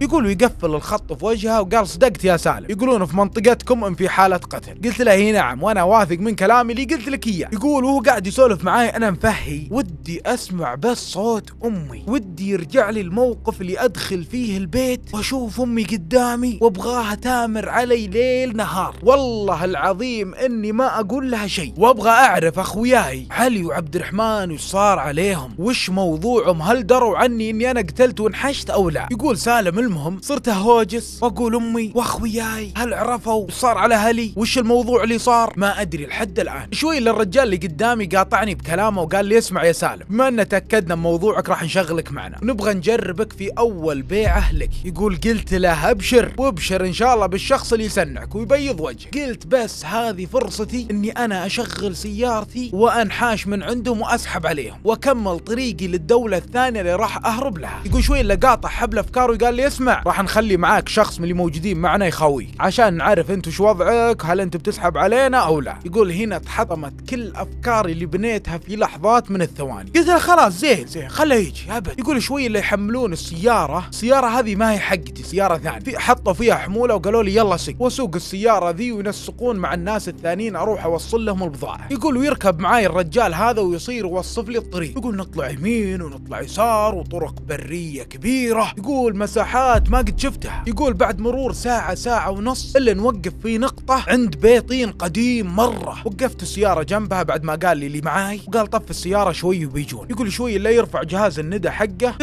يقول ويقفل الخط في وجهه وقال صدقت يا سالم يقولون في منطقتكم ان في حاله قتل قلت له هي نعم وانا واثق من كلامي اللي قلت لك اياه يقول وهو قاعد يسولف معاي انا مفهي ودي اسمع بس صوت امي ودي يرجع لي الموقف اللي ادخل فيه البيت واشوف امي قدامي وابغاها تامر علي ليل نهار والله العظيم اني ما اقول لها شيء وابغى اعرف اخوياي علي وعبد الرحمن وش صار عليهم وش موضوعهم هل دروا عني اني انا قتلت وانحشت او لا يقول سالم المهم صرت اهوجس واقول امي واخوياي هل عرفوا صار على اهلي وش الموضوع اللي صار ما ادري لحد الان شوي الا الرجال اللي قدامي قاطعني بكلامه وقال لي اسمع يا سالم بما ان تاكدنا من موضوعك راح نشغلك معنا نبغى نجربك في اول بيعه لك يقول قلت له ابشر وابشر ان شاء الله بالشخص اللي يسنعك ويبيض وجهك قلت بس هذه فرصتي اني انا اشغل سيارتي وانحاش من عندهم واسحب عليهم واكمل طريقي للدوله الثانيه اللي راح اهرب لها يقول شوي الا قاطع حبل افكاره وقال لي اسمع اسمع راح نخلي معاك شخص من اللي موجودين معنا يخوي عشان نعرف انت وش وضعك هل انت بتسحب علينا او لا يقول هنا تحطمت كل افكاري اللي بنيتها في لحظات من الثواني قلت له خلاص زين زين خله يجي ابد يقول شوي اللي يحملون السياره السياره هذه ما هي حقتي سياره ثانيه في حطوا فيها حموله وقالوا لي يلا سق واسوق السياره ذي وينسقون مع الناس الثانيين اروح اوصل لهم البضاعه يقول ويركب معاي الرجال هذا ويصير يوصف لي الطريق يقول نطلع يمين ونطلع يسار وطرق بريه كبيره يقول مساحات مرات ما قد شفتها يقول بعد مرور ساعة ساعة ونص إلا نوقف في نقطة عند بيطين قديم مرة وقفت السيارة جنبها بعد ما قال لي اللي معاي وقال طف السيارة شوي وبيجون يقول شوي لا يرفع جهاز الندى حقه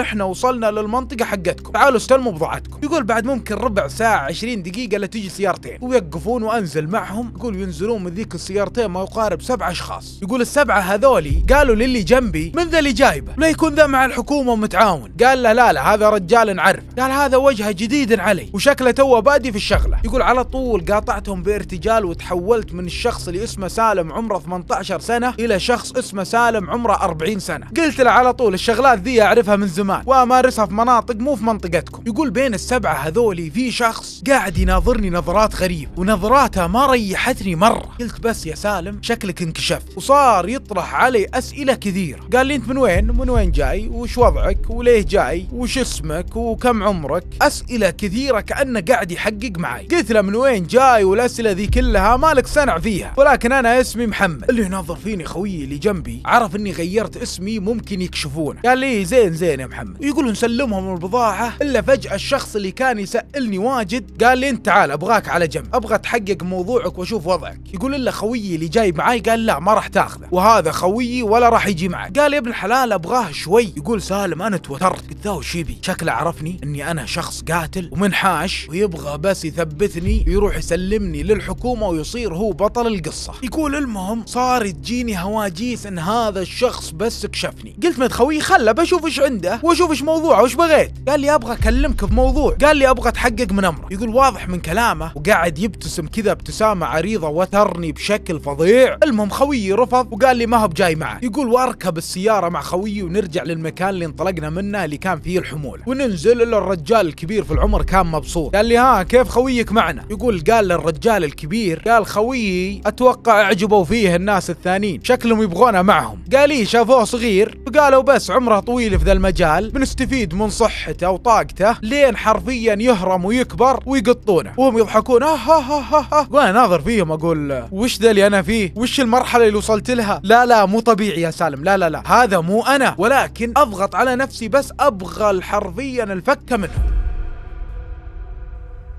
احنا وصلنا للمنطقة حقتكم تعالوا استلموا بضاعتكم يقول بعد ممكن ربع ساعة 20 دقيقة لا تجي سيارتين ويقفون وانزل معهم يقول ينزلون من ذيك السيارتين ما يقارب سبع اشخاص يقول السبعة هذولي قالوا للي جنبي من ذا اللي جايبه لا يكون ذا مع الحكومة ومتعاون قال له لا لا هذا رجال نعرفه قال هذا وجهه جديد علي وشكله تو بادي في الشغله يقول على طول قاطعتهم بارتجال وتحولت من الشخص اللي اسمه سالم عمره 18 سنه الى شخص اسمه سالم عمره 40 سنه قلت له على طول الشغلات ذي اعرفها من زمان وامارسها في مناطق مو في منطقتكم يقول بين السبعه هذولي في شخص قاعد يناظرني نظرات غريبه ونظراته ما ريحتني مره قلت بس يا سالم شكلك انكشفت وصار يطرح علي اسئله كثيره قال لي انت من وين من وين جاي وش وضعك وليه جاي وش اسمك وكم عمرك اسئله كثيره كانه قاعد يحقق معي قلت له من وين جاي والاسئله ذي كلها مالك سنع فيها ولكن انا اسمي محمد اللي نظر فيني خويي اللي جنبي عرف اني غيرت اسمي ممكن يكشفونه قال لي زين زين يا محمد ويقولوا نسلمهم البضاعه الا فجاه الشخص اللي كان يسالني واجد قال لي انت تعال ابغاك على جنب ابغى تحقق موضوعك واشوف وضعك يقول له خويي اللي جاي معاي قال لا ما راح تاخذه وهذا خويي ولا راح يجي معك قال يا ابن الحلال ابغاه شوي يقول سالم انا توترت قلت ذا وش يبي شكله عرفني اني اني انا شخص قاتل ومنحاش ويبغى بس يثبتني ويروح يسلمني للحكومة ويصير هو بطل القصة يقول المهم صار تجيني هواجيس ان هذا الشخص بس كشفني قلت مد خويي خله بشوف ايش عنده واشوف ايش موضوعه وايش بغيت قال لي ابغى اكلمك في موضوع قال لي ابغى اتحقق من امرك يقول واضح من كلامه وقاعد يبتسم كذا ابتسامة عريضة وترني بشكل فظيع المهم خويي رفض وقال لي ما هو بجاي معه يقول واركب السيارة مع خويي ونرجع للمكان اللي انطلقنا منه اللي كان فيه الحمولة وننزل الرجال الكبير في العمر كان مبسوط قال لي ها كيف خويك معنا يقول قال للرجال الكبير قال خويي اتوقع اعجبوا فيه الناس الثانيين شكلهم يبغونه معهم قال لي شافوه صغير وقالوا بس عمره طويل في ذا المجال بنستفيد من صحته وطاقته لين حرفيا يهرم ويكبر ويقطونه وهم يضحكون آه, ها ها ها ها وانا ناظر فيهم اقول وش ذا اللي انا فيه وش المرحله اللي وصلت لها لا لا مو طبيعي يا سالم لا لا لا هذا مو انا ولكن اضغط على نفسي بس ابغى حرفيا الفكه coming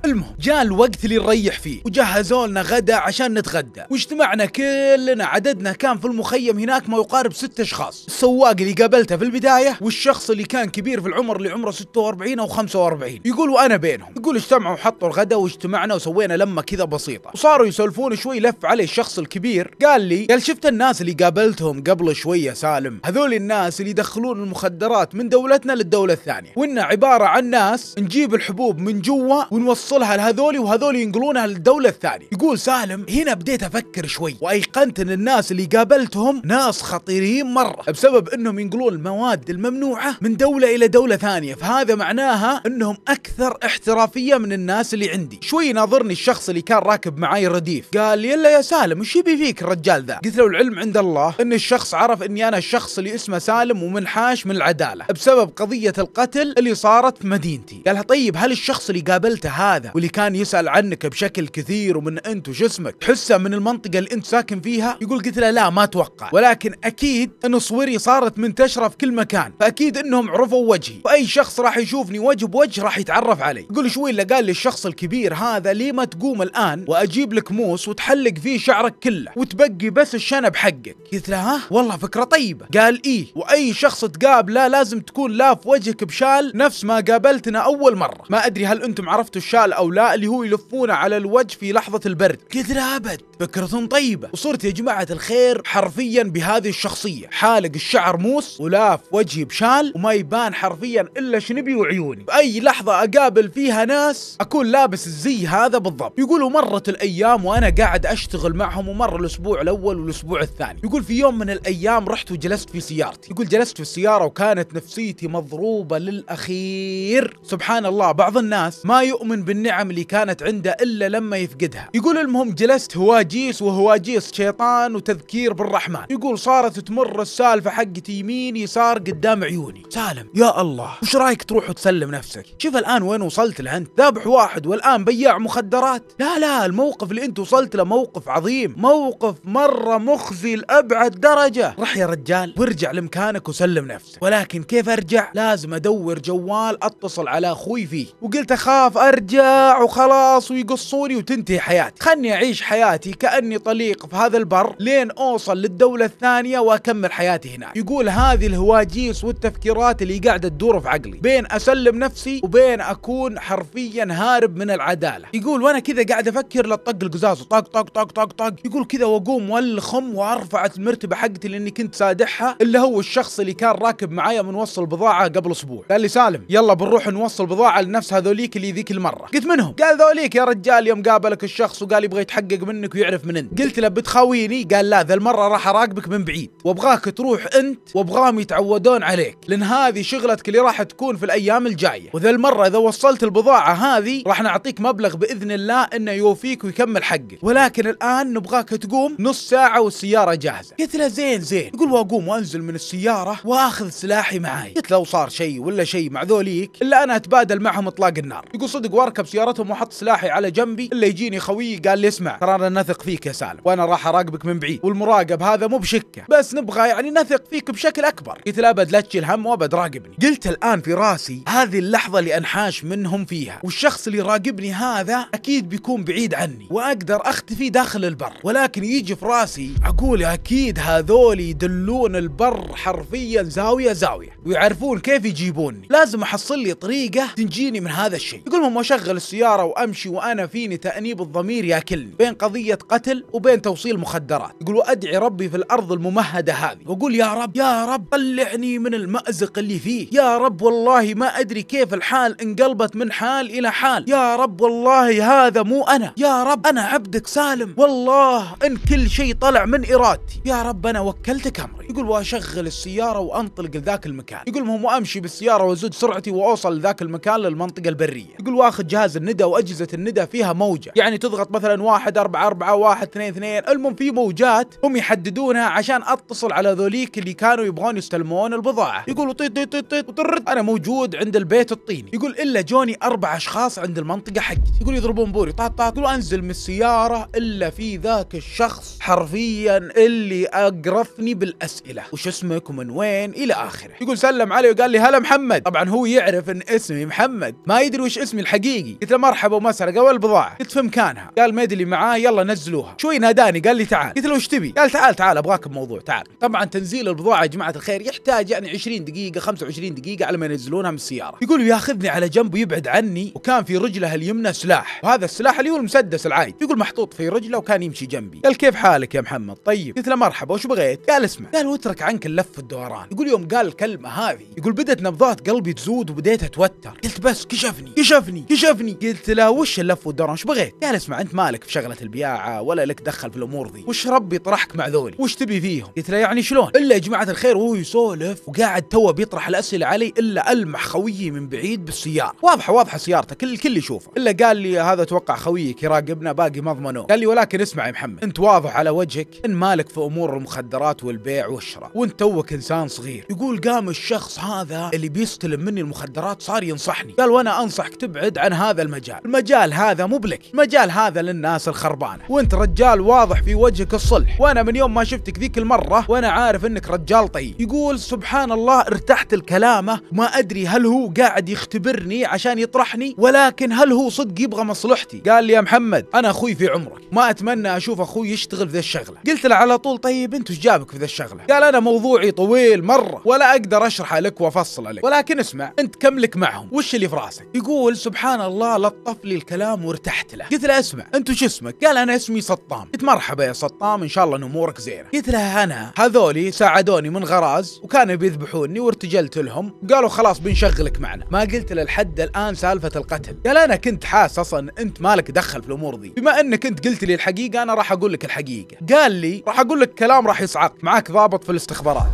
المهم جاء الوقت اللي نريح فيه وجهزوا لنا غدا عشان نتغدى واجتمعنا كلنا عددنا كان في المخيم هناك ما يقارب ست اشخاص السواق اللي قابلته في البدايه والشخص اللي كان كبير في العمر اللي عمره 46 او 45 يقول وانا بينهم يقول اجتمعوا وحطوا الغدا واجتمعنا وسوينا لمه كذا بسيطه وصاروا يسولفون شوي لف علي الشخص الكبير قال لي قال شفت الناس اللي قابلتهم قبل شويه سالم هذول الناس اللي يدخلون المخدرات من دولتنا للدوله الثانيه وإنه عباره عن ناس نجيب الحبوب من جوا ونوصل يوصلها لهذول وهذول ينقلونها للدولة الثانية يقول سالم هنا بديت أفكر شوي وأيقنت أن الناس اللي قابلتهم ناس خطيرين مرة بسبب أنهم ينقلون المواد الممنوعة من دولة إلى دولة ثانية فهذا معناها أنهم أكثر احترافية من الناس اللي عندي شوي ناظرني الشخص اللي كان راكب معاي رديف قال يلا يا سالم وش يبي فيك الرجال ذا قلت له العلم عند الله أن الشخص عرف أني أنا الشخص اللي اسمه سالم ومنحاش من العدالة بسبب قضية القتل اللي صارت في مدينتي قالها طيب هل الشخص اللي قابلته هذا هذا واللي كان يسال عنك بشكل كثير ومن انت وش اسمك تحسه من المنطقه اللي انت ساكن فيها يقول قلت له لا ما اتوقع ولكن اكيد ان صوري صارت منتشره في كل مكان فاكيد انهم عرفوا وجهي واي شخص راح يشوفني وجه بوجه راح يتعرف علي يقول شوي اللي قال للشخص الكبير هذا ليه ما تقوم الان واجيب لك موس وتحلق فيه شعرك كله وتبقي بس الشنب حقك قلت له ها والله فكره طيبه قال ايه واي شخص تقابله لازم تكون لاف وجهك بشال نفس ما قابلتنا اول مره ما ادري هل انتم عرفتوا الشال الاطفال او لا اللي هو يلفونه على الوجه في لحظه البرد كثر ابد فكره طيبه وصرت يا جماعه الخير حرفيا بهذه الشخصيه حالق الشعر موس ولاف وجهي بشال وما يبان حرفيا الا شنبي وعيوني باي لحظه اقابل فيها ناس اكون لابس الزي هذا بالضبط يقولوا مرت الايام وانا قاعد اشتغل معهم ومر الاسبوع الاول والاسبوع الثاني يقول في يوم من الايام رحت وجلست في سيارتي يقول جلست في السياره وكانت نفسيتي مضروبه للاخير سبحان الله بعض الناس ما يؤمن بال النعم اللي كانت عنده إلا لما يفقدها يقول المهم جلست هواجيس وهواجيس شيطان وتذكير بالرحمن يقول صارت تمر السالفة حقتي يمين يسار قدام عيوني سالم يا الله وش رايك تروح وتسلم نفسك شوف الآن وين وصلت له انت ذابح واحد والآن بياع مخدرات لا لا الموقف اللي أنت وصلت له موقف عظيم موقف مرة مخزي لأبعد درجة رح يا رجال وارجع لمكانك وسلم نفسك ولكن كيف أرجع لازم أدور جوال أتصل على أخوي فيه وقلت أخاف أرجع وخلاص ويقصوني وتنتهي حياتي خلني أعيش حياتي كأني طليق في هذا البر لين أوصل للدولة الثانية وأكمل حياتي هناك يقول هذه الهواجيس والتفكيرات اللي قاعدة تدور في عقلي بين أسلم نفسي وبين أكون حرفيا هارب من العدالة يقول وأنا كذا قاعد أفكر للطق القزاز طق طق طق طق طق يقول كذا وأقوم والخم وأرفع المرتبة حقتي لأني كنت سادحها اللي هو الشخص اللي كان راكب معايا منوصل بضاعة قبل أسبوع قال لي سالم يلا بنروح نوصل بضاعة لنفس هذوليك اللي ذيك المرة قلت منهم قال ذوليك يا رجال يوم قابلك الشخص وقال يبغى يتحقق منك ويعرف من انت قلت له بتخاويني قال لا ذا المره راح اراقبك من بعيد وابغاك تروح انت وابغاهم يتعودون عليك لان هذه شغلتك اللي راح تكون في الايام الجايه وذا المره اذا وصلت البضاعه هذه راح نعطيك مبلغ باذن الله انه يوفيك ويكمل حقك ولكن الان نبغاك تقوم نص ساعه والسياره جاهزه قلت له زين زين يقول واقوم وانزل من السياره واخذ سلاحي معي قلت لو صار شيء ولا شيء مع ذوليك الا انا اتبادل معهم اطلاق النار يقول صدق واركب بسيارتهم واحط سلاحي على جنبي الا يجيني خويي قال لي اسمع ترى انا نثق فيك يا سالم وانا راح اراقبك من بعيد والمراقب هذا مو بشكه بس نبغى يعني نثق فيك بشكل اكبر قلت له ابد لا تشيل هم وابد راقبني قلت الان في راسي هذه اللحظه اللي انحاش منهم فيها والشخص اللي راقبني هذا اكيد بيكون بعيد عني واقدر اختفي داخل البر ولكن يجي في راسي اقول اكيد هذول يدلون البر حرفيا زاويه زاويه ويعرفون كيف يجيبوني لازم احصل لي طريقه تنجيني من هذا الشيء يقول لهم اشغل السيارة وأمشي وأنا فيني تأنيب الضمير ياكلني بين قضية قتل وبين توصيل مخدرات يقول وأدعي ربي في الأرض الممهدة هذه وأقول يا رب يا رب طلعني من المأزق اللي فيه يا رب والله ما أدري كيف الحال انقلبت من حال إلى حال يا رب والله هذا مو أنا يا رب أنا عبدك سالم والله إن كل شيء طلع من إرادتي يا رب أنا وكلتك أمري يقول وأشغل السيارة وأنطلق لذاك المكان يقول مهم وأمشي بالسيارة وأزود سرعتي وأوصل لذاك المكان للمنطقة البرية يقول وأخذ جهاز الندى واجهزه الندى فيها موجه يعني تضغط مثلا واحد أربعة أربعة واحد اثنين اثنين المهم في موجات هم يحددونها عشان اتصل على ذوليك اللي كانوا يبغون يستلمون البضاعه يقولوا طيط طيط طيط طيط وطرد انا موجود عند البيت الطيني يقول الا جوني اربع اشخاص عند المنطقه حقتي يقول يضربون بوري طاط طاط يقولوا انزل من السياره الا في ذاك الشخص حرفيا اللي اقرفني بالاسئله وش اسمك ومن وين الى اخره يقول سلم علي وقال لي هلا محمد طبعا هو يعرف ان اسمي محمد ما يدري وش اسمي الحقيقي باقي قلت له مرحبا ومسهلا قال البضاعه قلت في مكانها قال ميد اللي معاه يلا نزلوها شوي ناداني قال لي تعال قلت له وش تبي قال تعال تعال ابغاك بموضوع تعال طبعا تنزيل البضاعه يا جماعه الخير يحتاج يعني 20 دقيقه 25 دقيقه على ما ينزلونها من السياره يقول ياخذني على جنب ويبعد عني وكان في رجله اليمنى سلاح وهذا السلاح اللي هو المسدس العايد يقول محطوط في رجله وكان يمشي جنبي قال كيف حالك يا محمد طيب قلت له مرحبا وش بغيت قال اسمع قال واترك عنك اللف والدوران يقول يوم قال الكلمه هذه يقول بدت نبضات قلبي تزود وبديت اتوتر قلت بس كشفني كشفني كشفني شافني قلت له وش اللف والدوران وش بغيت قال اسمع انت مالك في شغله البياعه ولا لك دخل في الامور ذي وش ربي طرحك مع ذولي وش تبي فيهم قلت له يعني شلون الا يا جماعه الخير وهو يسولف وقاعد توه بيطرح الاسئله علي الا المح خويي من بعيد بالسياره واضحه واضحه سيارته كل الكل يشوفه الا قال لي هذا اتوقع خويك يراقبنا باقي مضمنه قال لي ولكن اسمع يا محمد انت واضح على وجهك ان مالك في امور المخدرات والبيع والشراء وانت توك انسان صغير يقول قام الشخص هذا اللي بيستلم مني المخدرات صار ينصحني قال وانا انصحك تبعد عن هذا هذا المجال المجال هذا مو بلك المجال هذا للناس الخربانة وانت رجال واضح في وجهك الصلح وانا من يوم ما شفتك ذيك المرة وانا عارف انك رجال طيب يقول سبحان الله ارتحت لكلامه ما ادري هل هو قاعد يختبرني عشان يطرحني ولكن هل هو صدق يبغى مصلحتي قال لي يا محمد انا اخوي في عمرك ما اتمنى اشوف اخوي يشتغل في ذا الشغله قلت له على طول طيب انت ايش جابك في ذا الشغله قال انا موضوعي طويل مره ولا اقدر اشرحه لك وافصله لك ولكن اسمع انت كملك معهم وش اللي في راسك يقول سبحان الله الله لطف لي الكلام وارتحت له قلت له اسمع انت شو اسمك قال انا اسمي سطام قلت مرحبا يا سطام ان شاء الله ان امورك زينه قلت له انا هذولي ساعدوني من غراز وكانوا بيذبحوني وارتجلت لهم قالوا خلاص بنشغلك معنا ما قلت له لحد الان سالفه القتل قال انا كنت حاس اصلا انت مالك دخل في الامور ذي بما انك انت قلت لي الحقيقه انا راح اقول لك الحقيقه قال لي راح اقول لك كلام راح يصعق معك ضابط في الاستخبارات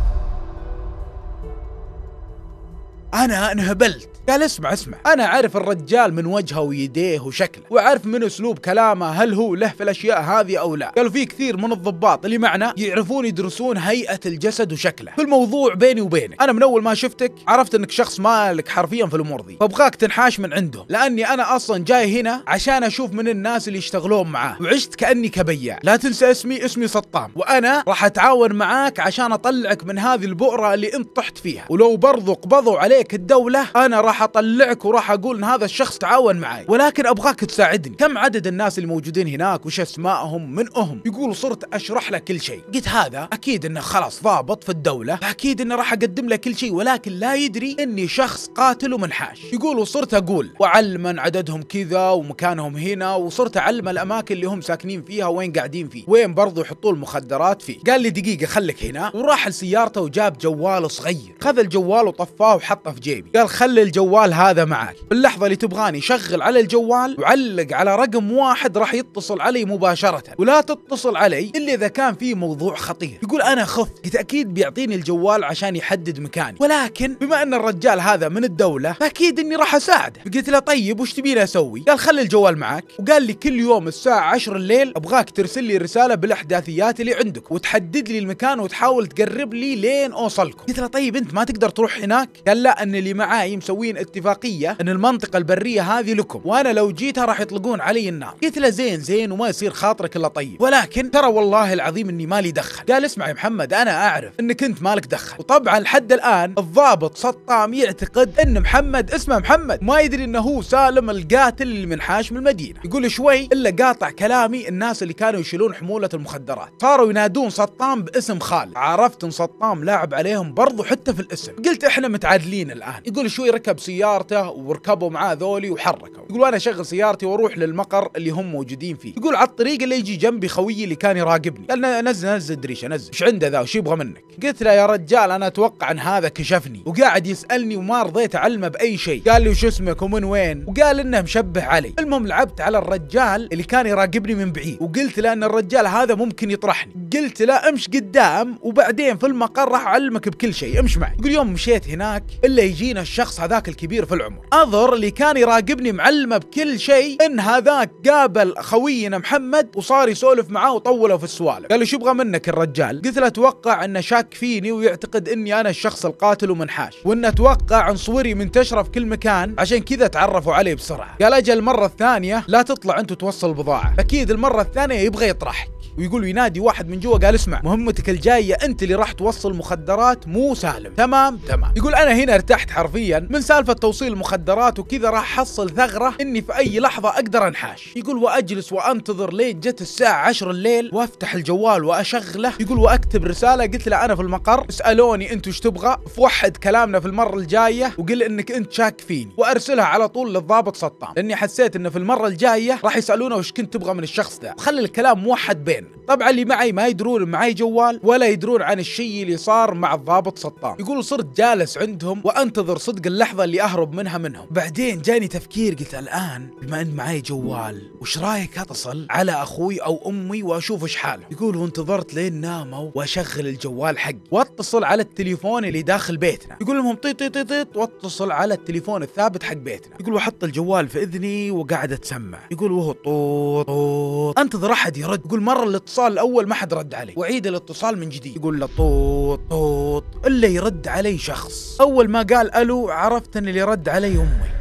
انا انهبلت قال اسمع اسمع انا عارف الرجال من وجهه ويديه وشكله وعارف من اسلوب كلامه هل هو له في الاشياء هذه او لا قالوا في كثير من الضباط اللي معنا يعرفون يدرسون هيئه الجسد وشكله في الموضوع بيني وبينك انا من اول ما شفتك عرفت انك شخص مالك حرفيا في الامور ذي فابغاك تنحاش من عندهم لاني انا اصلا جاي هنا عشان اشوف من الناس اللي يشتغلون معاه وعشت كاني كبيع لا تنسى اسمي اسمي سطام وانا راح اتعاون معاك عشان اطلعك من هذه البؤره اللي انت طحت فيها ولو برضو قبضوا عليك الدوله انا راح راح اطلعك وراح اقول ان هذا الشخص تعاون معي ولكن ابغاك تساعدني كم عدد الناس اللي موجودين هناك وش اسمائهم من اهم يقول صرت اشرح له كل شيء قلت هذا اكيد انه خلاص ضابط في الدوله اكيد انه راح اقدم له كل شيء ولكن لا يدري اني شخص قاتل ومنحاش يقول وصرت اقول وعلما عددهم كذا ومكانهم هنا وصرت اعلم الاماكن اللي هم ساكنين فيها وين قاعدين فيه وين برضو يحطوا المخدرات فيه قال لي دقيقه خليك هنا وراح لسيارته وجاب جواله صغير خذ الجوال وطفاه وحطه في جيبي قال خلي الجوال الجوال هذا معك باللحظة اللي تبغاني شغل على الجوال وعلق على رقم واحد راح يتصل علي مباشرة ولا تتصل علي إلا إذا كان في موضوع خطير يقول أنا خفت أكيد بيعطيني الجوال عشان يحدد مكاني ولكن بما أن الرجال هذا من الدولة فأكيد أني راح أساعده قلت له طيب وش تبيني أسوي قال خلي الجوال معك وقال لي كل يوم الساعة 10 الليل أبغاك ترسل لي رسالة بالأحداثيات اللي عندك وتحدد لي المكان وتحاول تقرب لي لين أوصلكم قلت له طيب أنت ما تقدر تروح هناك قال لا أن اللي معاي مسوين مسوين اتفاقيه ان المنطقه البريه هذه لكم وانا لو جيتها راح يطلقون علي النار قلت له زين زين وما يصير خاطرك الا طيب ولكن ترى والله العظيم اني مالي دخل قال اسمع يا محمد انا اعرف انك انت مالك دخل وطبعا لحد الان الضابط سطام يعتقد ان محمد اسمه محمد ما يدري انه هو سالم القاتل اللي من حاشم المدينه يقول شوي الا قاطع كلامي الناس اللي كانوا يشيلون حموله المخدرات صاروا ينادون سطام باسم خالد عرفت ان سطام لاعب عليهم برضو حتى في الاسم قلت احنا متعادلين الان يقول شوي ركب سيارته وركبوا معاه ذولي وحركوا يقول انا اشغل سيارتي واروح للمقر اللي هم موجودين فيه يقول على الطريق اللي يجي جنبي خويي اللي كان يراقبني قال نزل نزل دريشه نزل ايش عنده ذا وش يبغى منك قلت له يا رجال انا اتوقع ان هذا كشفني وقاعد يسالني وما رضيت اعلمه باي شيء قال لي وش اسمك ومن وين وقال انه مشبه علي المهم لعبت على الرجال اللي كان يراقبني من بعيد وقلت له ان الرجال هذا ممكن يطرحني قلت له امش قدام وبعدين في المقر راح اعلمك بكل شيء امش معي يقول يوم مشيت هناك الا يجينا الشخص هذاك الكبير في العمر أظهر اللي كان يراقبني معلمه بكل شيء ان هذاك قابل خوينا محمد وصار يسولف معاه وطوله في السوالف قال له شو يبغى منك الرجال قلت له اتوقع انه شاك فيني ويعتقد اني انا الشخص القاتل ومنحاش وانه اتوقع صوري منتشره في كل مكان عشان كذا تعرفوا عليه بسرعه قال اجل المره الثانيه لا تطلع انت توصل بضاعه اكيد المره الثانيه يبغى يطرحك ويقول ينادي واحد من جوا قال اسمع مهمتك الجايه انت اللي راح توصل مخدرات مو سالم تمام تمام يقول انا هنا ارتحت حرفيا من سالفه توصيل المخدرات وكذا راح احصل ثغره اني في اي لحظه اقدر انحاش يقول واجلس وانتظر ليه جت الساعه 10 الليل وافتح الجوال واشغله يقول واكتب رساله قلت له انا في المقر اسالوني انتوا ايش تبغى فوحد كلامنا في المره الجايه وقل انك انت شاك فيني وارسلها على طول للضابط سطام لاني حسيت انه في المره الجايه راح يسالونه وش كنت تبغى من الشخص ذا خلي الكلام موحد بين جدا طبعا اللي معي ما يدرون معي جوال ولا يدرون عن الشيء اللي صار مع الضابط سطام يقول صرت جالس عندهم وانتظر صدق اللحظة اللي اهرب منها منهم بعدين جاني تفكير قلت الان بما ان معي جوال وش رايك اتصل على اخوي او امي واشوف ايش حاله يقول وانتظرت لين ناموا واشغل الجوال حقي واتصل على التليفون اللي داخل بيتنا يقول لهم طيط طيط طيط واتصل على التليفون الثابت حق بيتنا يقول وحط الجوال في اذني وقاعد اتسمع يقول وهو طوط طوط انتظر احد يرد يقول مره الاتصال الاول ما حد رد علي واعيد الاتصال من جديد يقول له طوط طوط الا يرد علي شخص اول ما قال الو عرفت ان اللي رد علي امي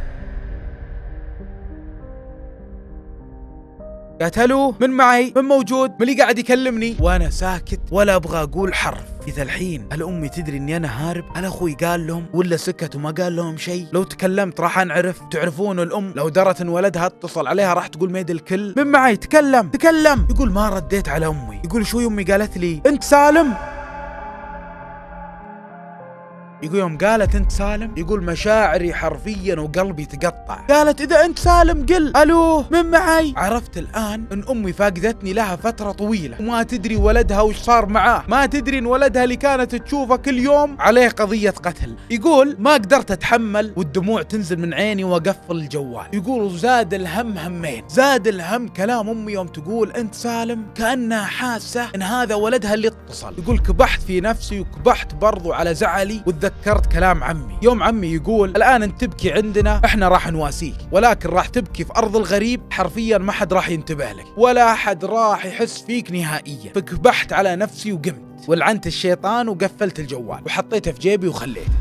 قالت الو من معي من موجود من اللي قاعد يكلمني وانا ساكت ولا ابغى اقول حرف إذا الحين امي تدري إني أنا هارب هل أخوي قال لهم ولا سكت وما قال لهم شيء لو تكلمت راح أنعرف تعرفون الأم لو درت إن ولدها اتصل عليها راح تقول ميد الكل من معي تكلم تكلم يقول ما رديت على أمي يقول شوي أمي قالت لي أنت سالم يقول يوم قالت انت سالم يقول مشاعري حرفيا وقلبي تقطع قالت اذا انت سالم قل الو من معي عرفت الان ان امي فاقدتني لها فتره طويله وما تدري ولدها وش صار معاه ما تدري ان ولدها اللي كانت تشوفه كل يوم عليه قضيه قتل يقول ما قدرت اتحمل والدموع تنزل من عيني واقفل الجوال يقول زاد الهم همين زاد الهم كلام امي يوم تقول انت سالم كانها حاسه ان هذا ولدها اللي اتصل يقول كبحت في نفسي وكبحت برضو على زعلي تذكرت كلام عمي يوم عمي يقول الآن أنت تبكي عندنا إحنا راح نواسيك ولكن راح تبكي في أرض الغريب حرفيا ما حد راح ينتبه لك ولا أحد راح يحس فيك نهائيا فكبحت على نفسي وقمت ولعنت الشيطان وقفلت الجوال وحطيته في جيبي وخليته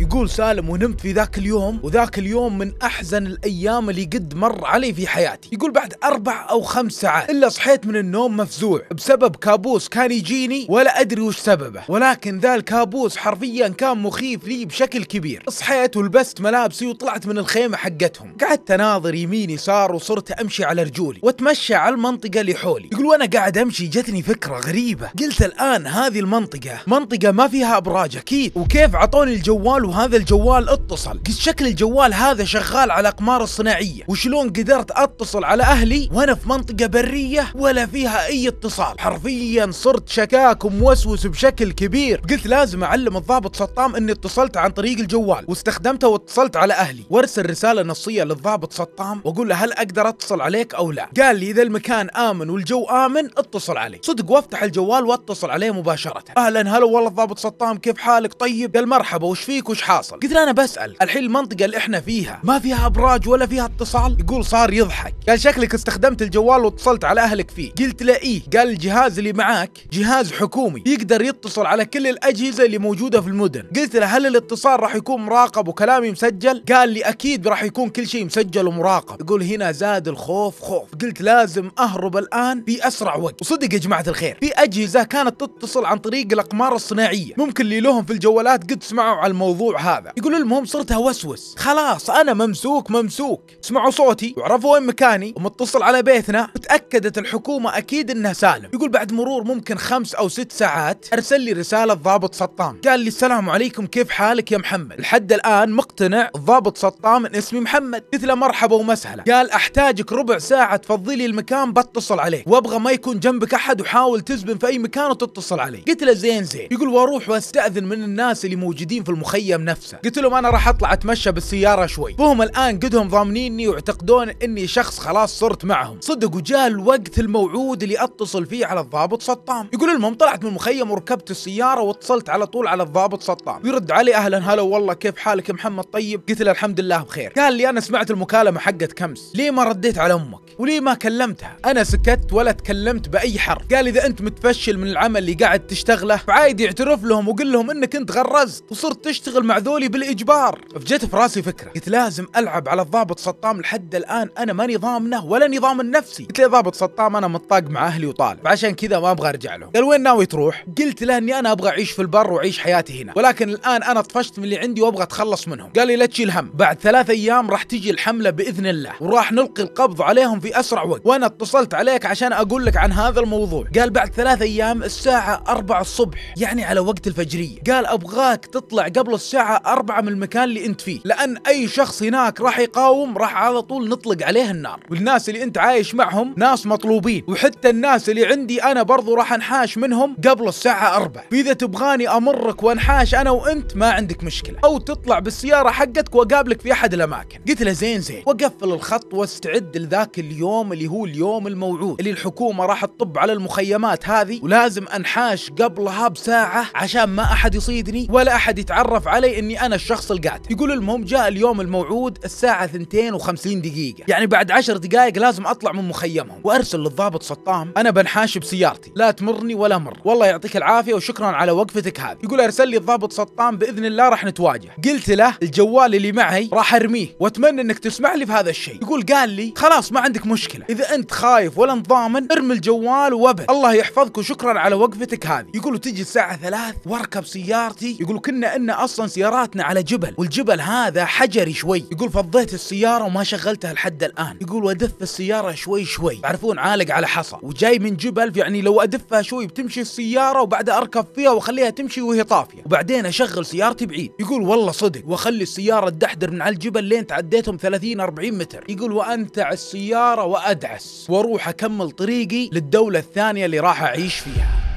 يقول سالم ونمت في ذاك اليوم وذاك اليوم من أحزن الأيام اللي قد مر علي في حياتي يقول بعد أربع أو خمس ساعات إلا صحيت من النوم مفزوع بسبب كابوس كان يجيني ولا أدري وش سببه ولكن ذا الكابوس حرفيا كان مخيف لي بشكل كبير صحيت ولبست ملابسي وطلعت من الخيمة حقتهم قعدت أناظر يمين يسار وصرت أمشي على رجولي وأتمشى على المنطقة اللي حولي يقول وأنا قاعد أمشي جتني فكرة غريبة قلت الآن هذه المنطقة منطقة ما فيها أبراج أكيد وكيف عطوني الجوال وهذا الجوال اتصل قلت شكل الجوال هذا شغال على اقمار الصناعيه وشلون قدرت اتصل على اهلي وانا في منطقه بريه ولا فيها اي اتصال حرفيا صرت شكاك وموسوس بشكل كبير قلت لازم اعلم الضابط سطام اني اتصلت عن طريق الجوال واستخدمته واتصلت على اهلي وارسل رساله نصيه للضابط سطام واقول له هل اقدر اتصل عليك او لا قال لي اذا المكان امن والجو امن اتصل علي صدق وافتح الجوال واتصل عليه مباشره اهلا هلا والله الضابط سطام كيف حالك طيب قال مرحبا وش فيك وش وش حاصل قلت له انا بسال الحين المنطقه اللي احنا فيها ما فيها ابراج ولا فيها اتصال يقول صار يضحك قال شكلك استخدمت الجوال واتصلت على اهلك فيه قلت له ايه قال الجهاز اللي معاك جهاز حكومي يقدر يتصل على كل الاجهزه اللي موجوده في المدن قلت له هل الاتصال راح يكون مراقب وكلامي مسجل قال لي اكيد راح يكون كل شيء مسجل ومراقب يقول هنا زاد الخوف خوف قلت لازم اهرب الان في اسرع وقت وصدق يا جماعه الخير في اجهزه كانت تتصل عن طريق الاقمار الصناعيه ممكن اللي لهم في الجوالات قد سمعوا على الموضوع هذا يقول المهم صرت اوسوس خلاص انا ممسوك ممسوك سمعوا صوتي وعرفوا وين مكاني ومتصل على بيتنا وتاكدت الحكومه اكيد انه سالم يقول بعد مرور ممكن خمس او ست ساعات ارسل لي رساله الضابط سطام قال لي السلام عليكم كيف حالك يا محمد لحد الان مقتنع الضابط سطام ان اسمي محمد قلت له مرحبا ومسهلا قال احتاجك ربع ساعه تفضي لي المكان بتصل عليك وابغى ما يكون جنبك احد وحاول تزبن في اي مكان وتتصل عليه قلت له زين زين يقول واروح واستاذن من الناس اللي موجودين في المخيم العالم نفسه قلت لهم انا راح اطلع اتمشى بالسياره شوي فهم الان قدهم ضامنيني ويعتقدون اني شخص خلاص صرت معهم صدق وجاء الوقت الموعود اللي اتصل فيه على الضابط سطام يقول المهم طلعت من المخيم وركبت السياره واتصلت على طول على الضابط سطام يرد علي اهلا هلا والله كيف حالك محمد طيب قلت له الحمد لله بخير قال لي انا سمعت المكالمه حقت كمس ليه ما رديت على امك وليه ما كلمتها انا سكت ولا تكلمت باي حرف قال اذا انت متفشل من العمل اللي قاعد تشتغله فعادي اعترف لهم وقل لهم انك انت غرزت وصرت تشتغل اشتغل مع ذولي بالاجبار فجت في راسي فكره قلت لازم العب على الضابط سطام لحد الان انا ماني ضامنه ولا نظام نفسي قلت له ضابط سطام انا متطاق مع اهلي وطال عشان كذا ما ابغى ارجع لهم قال وين ناوي تروح قلت له اني انا ابغى اعيش في البر واعيش حياتي هنا ولكن الان انا طفشت من اللي عندي وابغى اتخلص منهم قال لي لا تشيل هم بعد ثلاث ايام راح تجي الحمله باذن الله وراح نلقي القبض عليهم في اسرع وقت وانا اتصلت عليك عشان اقول لك عن هذا الموضوع قال بعد ثلاث ايام الساعه 4 الصبح يعني على وقت الفجريه قال ابغاك تطلع قبل الصبح الساعة أربعة من المكان اللي أنت فيه لأن أي شخص هناك راح يقاوم راح على طول نطلق عليه النار والناس اللي أنت عايش معهم ناس مطلوبين وحتى الناس اللي عندي أنا برضو راح أنحاش منهم قبل الساعة أربعة فإذا تبغاني أمرك وأنحاش أنا وأنت ما عندك مشكلة أو تطلع بالسيارة حقتك وأقابلك في أحد الأماكن قلت له زين زين وأقفل الخط واستعد لذاك اليوم اللي هو اليوم الموعود اللي الحكومة راح تطب على المخيمات هذه ولازم أنحاش قبلها بساعة عشان ما أحد يصيدني ولا أحد يتعرف على علي اني انا الشخص القاتل يقول المهم جاء اليوم الموعود الساعه 2 وخمسين دقيقه يعني بعد 10 دقائق لازم اطلع من مخيمهم وارسل للضابط سطام انا بنحاش بسيارتي لا تمرني ولا مر والله يعطيك العافيه وشكرا على وقفتك هذه يقول ارسل لي الضابط سطام باذن الله راح نتواجه قلت له الجوال اللي معي راح ارميه واتمنى انك تسمع لي في هذا الشيء يقول قال لي خلاص ما عندك مشكله اذا انت خايف ولا ضامن ارمي الجوال وابد الله يحفظك وشكرا على وقفتك هذه يقول تجي الساعه ثلاث واركب سيارتي يقول كنا ان اصلا سياراتنا على جبل والجبل هذا حجري شوي يقول فضيت السياره وما شغلتها لحد الان يقول وادف السياره شوي شوي تعرفون عالق على حصى وجاي من جبل يعني لو ادفها شوي بتمشي السياره وبعدها اركب فيها واخليها تمشي وهي طافيه وبعدين اشغل سيارتي بعيد يقول والله صدق واخلي السياره تدحدر من على الجبل لين تعديتهم 30 40 متر يقول وانتع السياره وادعس واروح اكمل طريقي للدوله الثانيه اللي راح اعيش فيها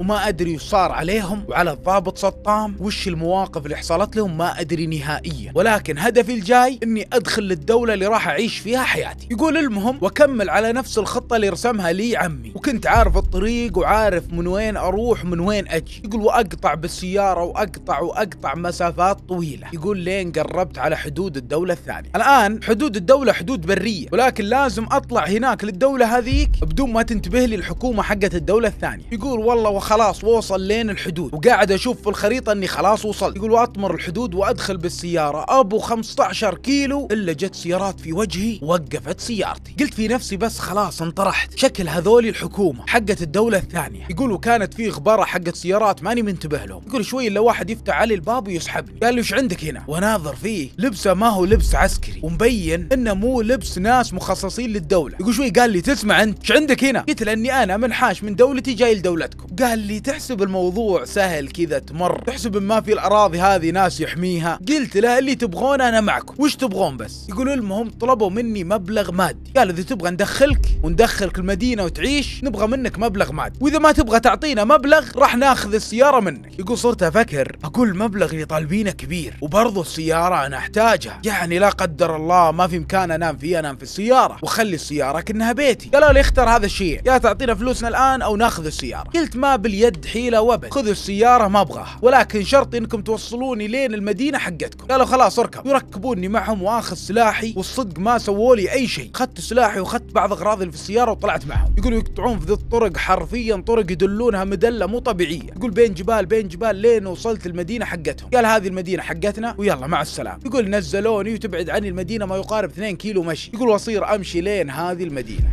وما ادري وش صار عليهم وعلى الضابط سطام وش المواقف اللي حصلت لهم ما ادري نهائيا ولكن هدفي الجاي اني ادخل للدوله اللي راح اعيش فيها حياتي يقول المهم واكمل على نفس الخطه اللي رسمها لي عمي وكنت عارف الطريق وعارف من وين اروح من وين اجي يقول واقطع بالسياره واقطع واقطع مسافات طويله يقول لين قربت على حدود الدوله الثانيه الان حدود الدوله حدود بريه ولكن لازم اطلع هناك للدوله هذيك بدون ما تنتبه لي الحكومه حقت الدوله الثانيه يقول والله خلاص وصل لين الحدود وقاعد اشوف في الخريطه اني خلاص وصلت يقول واطمر الحدود وادخل بالسياره ابو 15 كيلو الا جت سيارات في وجهي وقفت سيارتي قلت في نفسي بس خلاص انطرحت شكل هذول الحكومه حقت الدوله الثانيه يقول كانت في غبره حقت سيارات ماني منتبه لهم يقول شوي الا واحد يفتح علي الباب ويسحبني قال لي وش عندك هنا وناظر فيه لبسه ما هو لبس عسكري ومبين انه مو لبس ناس مخصصين للدوله يقول شوي قال لي تسمع انت ايش عندك هنا قلت لاني انا منحاش من دولتي جاي لدولتكم قال اللي تحسب الموضوع سهل كذا تمر تحسب ما في الاراضي هذه ناس يحميها قلت له اللي تبغون انا معكم وش تبغون بس يقولوا المهم طلبوا مني مبلغ مادي قال اذا تبغى ندخلك وندخلك المدينه وتعيش نبغى منك مبلغ مادي واذا ما تبغى تعطينا مبلغ راح ناخذ السياره منك يقول صرت افكر اقول المبلغ اللي طالبينه كبير وبرضه السياره انا احتاجها يعني لا قدر الله ما في مكان انام فيه انام في السياره واخلي السياره كانها بيتي قالوا لي اختر هذا الشيء يا تعطينا فلوسنا الان او ناخذ السياره قلت ما باليد حيلة وبد خذوا السيارة ما أبغاها ولكن شرطي أنكم توصلوني لين المدينة حقتكم قالوا خلاص اركب يركبوني معهم وآخذ سلاحي والصدق ما سووا لي أي شيء أخذت سلاحي وأخذت بعض أغراضي اللي في السيارة وطلعت معهم يقولوا يقطعون في ذي الطرق حرفيا طرق يدلونها مدلة مو طبيعية يقول بين جبال بين جبال لين وصلت المدينة حقتهم قال هذه المدينة حقتنا ويلا مع السلامة يقول نزلوني وتبعد عني المدينة ما يقارب 2 كيلو مشي يقول وأصير أمشي لين هذه المدينة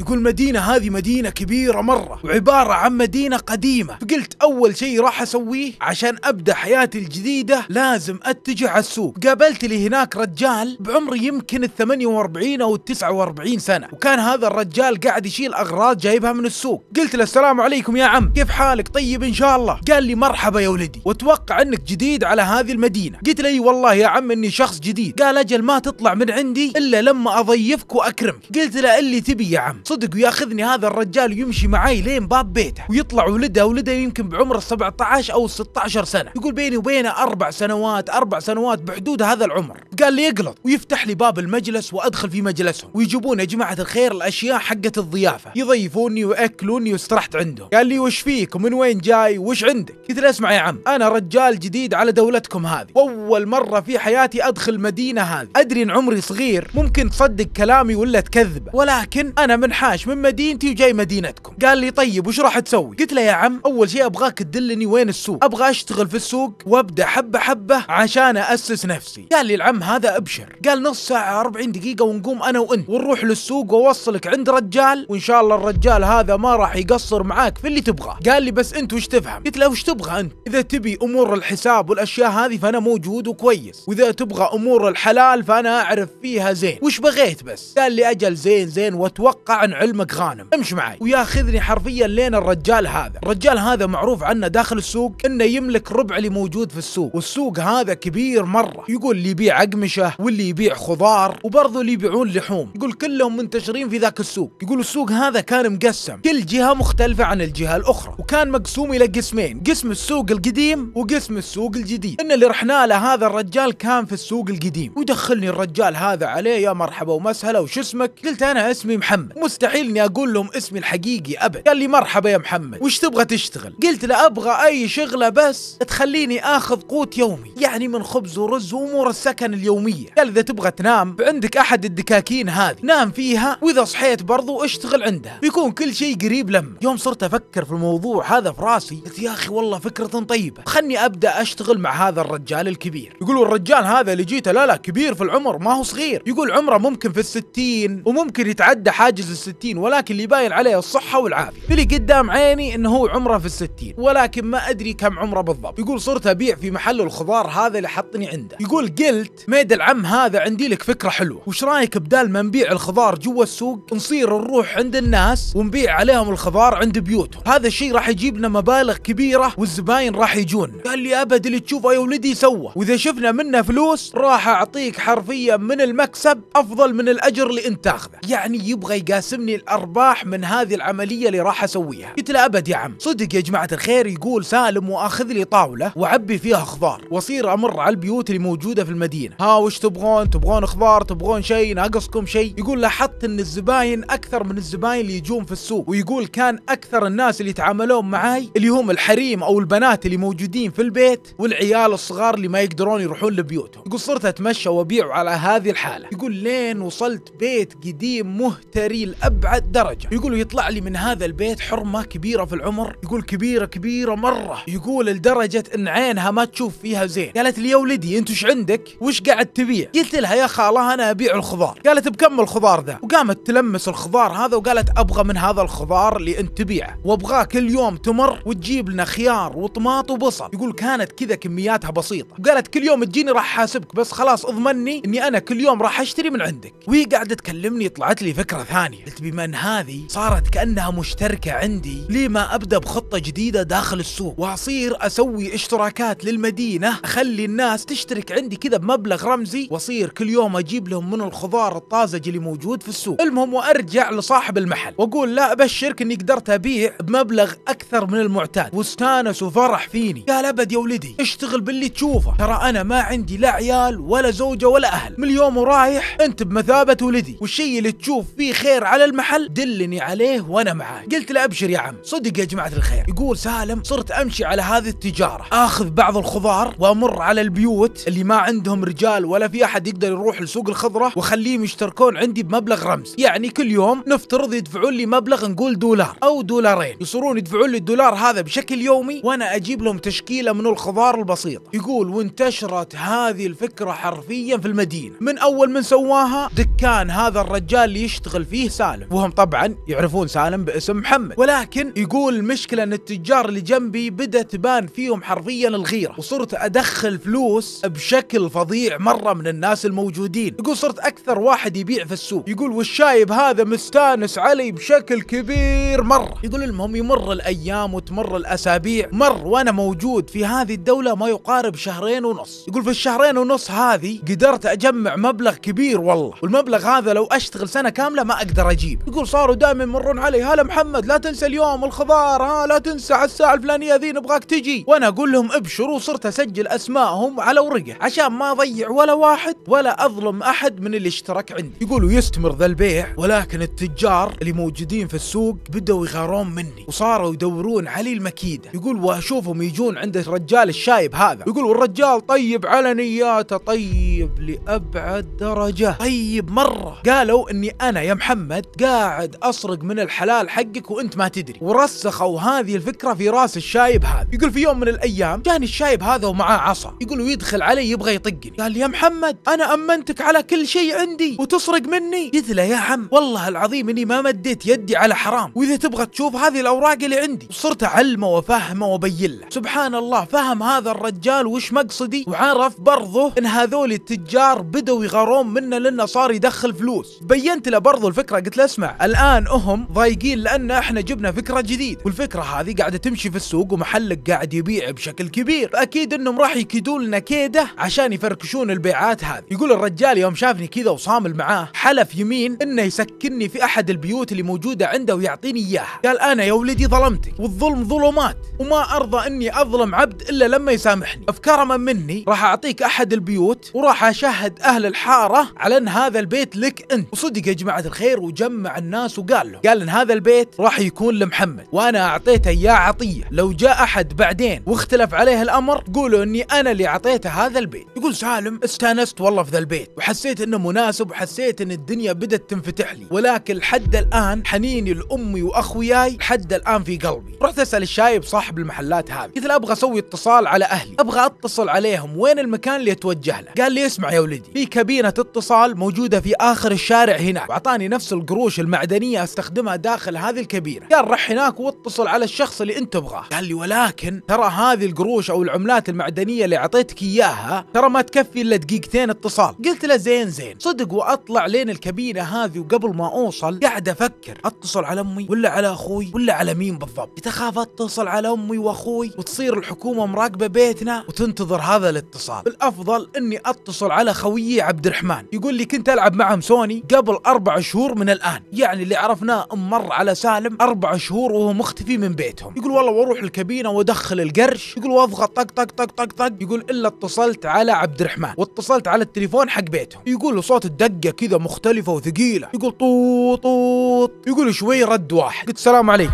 يقول مدينة هذه مدينة كبيرة مرة وعبارة عن مدينة قديمة فقلت أول شيء راح أسويه عشان أبدأ حياتي الجديدة لازم أتجه على السوق قابلت لي هناك رجال بعمري يمكن ال 48 أو ال 49 سنة وكان هذا الرجال قاعد يشيل أغراض جايبها من السوق قلت له السلام عليكم يا عم كيف حالك طيب إن شاء الله قال لي مرحبا يا ولدي وأتوقع أنك جديد على هذه المدينة قلت له والله يا عم إني شخص جديد قال أجل ما تطلع من عندي إلا لما أضيفك وأكرمك قلت له اللي تبي يا عم صدق وياخذني هذا الرجال ويمشي معي لين باب بيته ويطلع ولده ولده يمكن بعمر 17 او 16 سنه يقول بيني وبينه اربع سنوات اربع سنوات بحدود هذا العمر قال لي يقلط ويفتح لي باب المجلس وادخل في مجلسهم ويجيبون يا جماعه الخير الاشياء حقه الضيافه يضيفوني واكلوني واسترحت عندهم قال لي وش فيك ومن وين جاي وش عندك قلت له اسمع يا عم انا رجال جديد على دولتكم هذه واول مره في حياتي ادخل مدينه هذه ادري ان عمري صغير ممكن تصدق كلامي ولا تكذبه ولكن انا من منحاش من مدينتي وجاي مدينتكم قال لي طيب وش راح تسوي قلت له يا عم اول شيء ابغاك تدلني وين السوق ابغى اشتغل في السوق وابدا حبه حبه عشان اسس نفسي قال لي العم هذا ابشر قال نص ساعه 40 دقيقه ونقوم انا وانت ونروح للسوق واوصلك عند رجال وان شاء الله الرجال هذا ما راح يقصر معاك في اللي تبغاه قال لي بس انت وش تفهم قلت له وش تبغى انت اذا تبي امور الحساب والاشياء هذه فانا موجود وكويس واذا تبغى امور الحلال فانا اعرف فيها زين وش بغيت بس قال لي اجل زين زين واتوقع عن علمك غانم امش معي وياخذني حرفيا لين الرجال هذا الرجال هذا معروف عنه داخل السوق انه يملك ربع اللي موجود في السوق والسوق هذا كبير مره يقول اللي يبيع اقمشه واللي يبيع خضار وبرضه اللي يبيعون لحوم يقول كلهم منتشرين في ذاك السوق يقول السوق هذا كان مقسم كل جهه مختلفه عن الجهه الاخرى وكان مقسوم الى قسمين قسم السوق القديم وقسم السوق الجديد ان اللي رحنا له هذا الرجال كان في السوق القديم ويدخلني الرجال هذا عليه يا مرحبا ومسهلا وش اسمك قلت انا اسمي محمد مستحيل اني اقول لهم اسمي الحقيقي ابد قال لي مرحبا يا محمد وش تبغى تشتغل قلت له ابغى اي شغله بس تخليني اخذ قوت يومي يعني من خبز ورز وامور السكن اليوميه قال اذا تبغى تنام عندك احد الدكاكين هذه نام فيها واذا صحيت برضو اشتغل عندها بيكون كل شيء قريب لما يوم صرت افكر في الموضوع هذا في راسي قلت يا اخي والله فكره طيبه خلني ابدا اشتغل مع هذا الرجال الكبير يقولوا الرجال هذا اللي جيته لا لا كبير في العمر ما هو صغير يقول عمره ممكن في الستين وممكن يتعدى حاجز الستين الستين ولكن اللي باين عليه الصحة والعافية اللي قدام عيني انه هو عمره في الستين ولكن ما ادري كم عمره بالضبط يقول صرت ابيع في محل الخضار هذا اللي حطني عنده يقول قلت ميد العم هذا عندي لك فكرة حلوة وش رايك بدال ما نبيع الخضار جوا السوق نصير نروح عند الناس ونبيع عليهم الخضار عند بيوتهم هذا الشيء راح يجيب لنا مبالغ كبيرة والزباين راح يجون قال لي ابد اللي تشوفه يا ولدي سوى واذا شفنا منه فلوس راح اعطيك حرفيا من المكسب افضل من الاجر اللي انت تاخذه يعني يبغى يقاس يقاسمني الارباح من هذه العمليه اللي راح اسويها قلت له ابد يا عم صدق يا جماعه الخير يقول سالم واخذ لي طاوله وعبي فيها خضار واصير امر على البيوت اللي موجوده في المدينه ها وش تبغون تبغون خضار تبغون شيء ناقصكم شيء يقول لاحظت ان الزباين اكثر من الزباين اللي يجون في السوق ويقول كان اكثر الناس اللي يتعاملون معاي اللي هم الحريم او البنات اللي موجودين في البيت والعيال الصغار اللي ما يقدرون يروحون لبيوتهم يقول صرت اتمشى وابيع على هذه الحاله يقول لين وصلت بيت قديم مهتري لابعد درجه يقول يطلع لي من هذا البيت حرمه كبيره في العمر يقول كبيره كبيره مره يقول لدرجه ان عينها ما تشوف فيها زين قالت لي يا ولدي انت ايش عندك وش قاعد تبيع قلت لها يا خاله انا ابيع الخضار قالت بكم الخضار ذا وقامت تلمس الخضار هذا وقالت ابغى من هذا الخضار اللي انت تبيعه وابغاه كل يوم تمر وتجيب لنا خيار وطماط وبصل يقول كانت كذا كمياتها بسيطه وقالت كل يوم تجيني راح احاسبك بس خلاص اضمني اني انا كل يوم راح اشتري من عندك وهي قاعده تكلمني طلعت لي فكره ثانيه قلت بما ان هذه صارت كانها مشتركه عندي ليه ما ابدا بخطه جديده داخل السوق واصير اسوي اشتراكات للمدينه اخلي الناس تشترك عندي كذا بمبلغ رمزي واصير كل يوم اجيب لهم من الخضار الطازج اللي موجود في السوق المهم وارجع لصاحب المحل واقول لا ابشرك اني قدرت ابيع بمبلغ اكثر من المعتاد واستانس وفرح فيني قال ابد يا ولدي اشتغل باللي تشوفه ترى انا ما عندي لا عيال ولا زوجه ولا اهل من اليوم ورايح انت بمثابه ولدي والشيء اللي تشوف فيه خير على المحل دلني عليه وانا معاه قلت له ابشر يا عم صدق يا جماعه الخير يقول سالم صرت امشي على هذه التجاره اخذ بعض الخضار وامر على البيوت اللي ما عندهم رجال ولا في احد يقدر يروح لسوق الخضره واخليهم يشتركون عندي بمبلغ رمز يعني كل يوم نفترض يدفعون لي مبلغ نقول دولار او دولارين يصيرون يدفعون لي الدولار هذا بشكل يومي وانا اجيب لهم تشكيله من الخضار البسيط يقول وانتشرت هذه الفكره حرفيا في المدينه من اول من سواها دكان هذا الرجال اللي يشتغل فيه سالم سالم وهم طبعا يعرفون سالم باسم محمد ولكن يقول المشكلة ان التجار اللي جنبي بدأت تبان فيهم حرفيا الغيرة وصرت ادخل فلوس بشكل فظيع مرة من الناس الموجودين يقول صرت اكثر واحد يبيع في السوق يقول والشايب هذا مستانس علي بشكل كبير مرة يقول المهم يمر الايام وتمر الاسابيع مر وانا موجود في هذه الدولة ما يقارب شهرين ونص يقول في الشهرين ونص هذه قدرت اجمع مبلغ كبير والله والمبلغ هذا لو اشتغل سنة كاملة ما اقدر عجيب يقول صاروا دائما يمرون علي هلا محمد لا تنسى اليوم الخضار ها لا تنسى على الساعه الفلانيه ذي نبغاك تجي وانا اقول لهم ابشروا صرت اسجل اسمائهم على ورقه عشان ما اضيع ولا واحد ولا اظلم احد من اللي اشترك عندي يقولوا يستمر ذا البيع ولكن التجار اللي موجودين في السوق بدأوا يغارون مني وصاروا يدورون علي المكيدة يقول واشوفهم يجون عند الرجال الشايب هذا يقول والرجال طيب على نياته طيب لأبعد درجة طيب مرة قالوا اني انا يا محمد قاعد أسرق من الحلال حقك وأنت ما تدري ورسخوا هذه الفكرة في راس الشايب هذا يقول في يوم من الأيام جاني الشايب هذا ومعاه عصا يقول ويدخل علي يبغى يطقني قال يا محمد أنا أمنتك على كل شيء عندي وتسرق مني قلت له يا عم والله العظيم إني ما مديت يدي على حرام وإذا تبغى تشوف هذه الأوراق اللي عندي وصرت أعلمه وفهمه وأبين له سبحان الله فهم هذا الرجال وش مقصدي وعرف برضه إن هذول التجار بدوا يغارون منا لأنه صار يدخل فلوس بينت له برضه الفكرة قلت قلت له اسمع الان هم ضايقين لان احنا جبنا فكره جديد والفكره هذه قاعده تمشي في السوق ومحلك قاعد يبيع بشكل كبير اكيد انهم راح يكيدون لنا كيده عشان يفركشون البيعات هذه يقول الرجال يوم شافني كذا وصامل معاه حلف يمين انه يسكنني في احد البيوت اللي موجوده عنده ويعطيني اياها قال انا يا ولدي ظلمتك والظلم ظلمات وما ارضى اني اظلم عبد الا لما يسامحني فكرما مني راح اعطيك احد البيوت وراح اشهد اهل الحاره على ان هذا البيت لك انت وصدق يا جماعه الخير وجا جمع الناس وقال له قال إن هذا البيت راح يكون لمحمد وأنا أعطيته إياه عطية لو جاء أحد بعدين واختلف عليه الأمر قولوا أني أنا اللي أعطيته هذا البيت يقول سالم استانست والله في ذا البيت وحسيت أنه مناسب وحسيت أن الدنيا بدت تنفتح لي ولكن لحد الآن حنيني لأمي وأخوياي لحد الآن في قلبي رحت أسأل الشايب صاحب المحلات هذه قلت له أبغى أسوي اتصال على أهلي أبغى أتصل عليهم وين المكان اللي أتوجه له قال لي اسمع يا ولدي في كابينة اتصال موجودة في آخر الشارع هناك وأعطاني نفس القروش المعدنية استخدمها داخل هذه الكبيرة قال رح هناك واتصل على الشخص اللي انت تبغاه قال لي ولكن ترى هذه القروش او العملات المعدنية اللي اعطيتك اياها ترى ما تكفي الا دقيقتين اتصال قلت له زين زين صدق واطلع لين الكبيرة هذه وقبل ما اوصل قاعد افكر اتصل على امي ولا على اخوي ولا على مين بالضبط يتخاف اتصل على امي واخوي وتصير الحكومة مراقبة بيتنا وتنتظر هذا الاتصال الافضل اني اتصل على خويي عبد الرحمن يقول لي كنت العب معهم سوني قبل اربع شهور من الآن يعني اللي عرفناه مر على سالم أربع شهور وهو مختفي من بيتهم يقول والله واروح الكابينة وادخل القرش يقول واضغط طق طق طق طق طق يقول إلا اتصلت على عبد الرحمن واتصلت على التليفون حق بيتهم يقول له صوت الدقة كذا مختلفة وثقيلة يقول طوط طوط يقول شوي رد واحد قلت السلام عليكم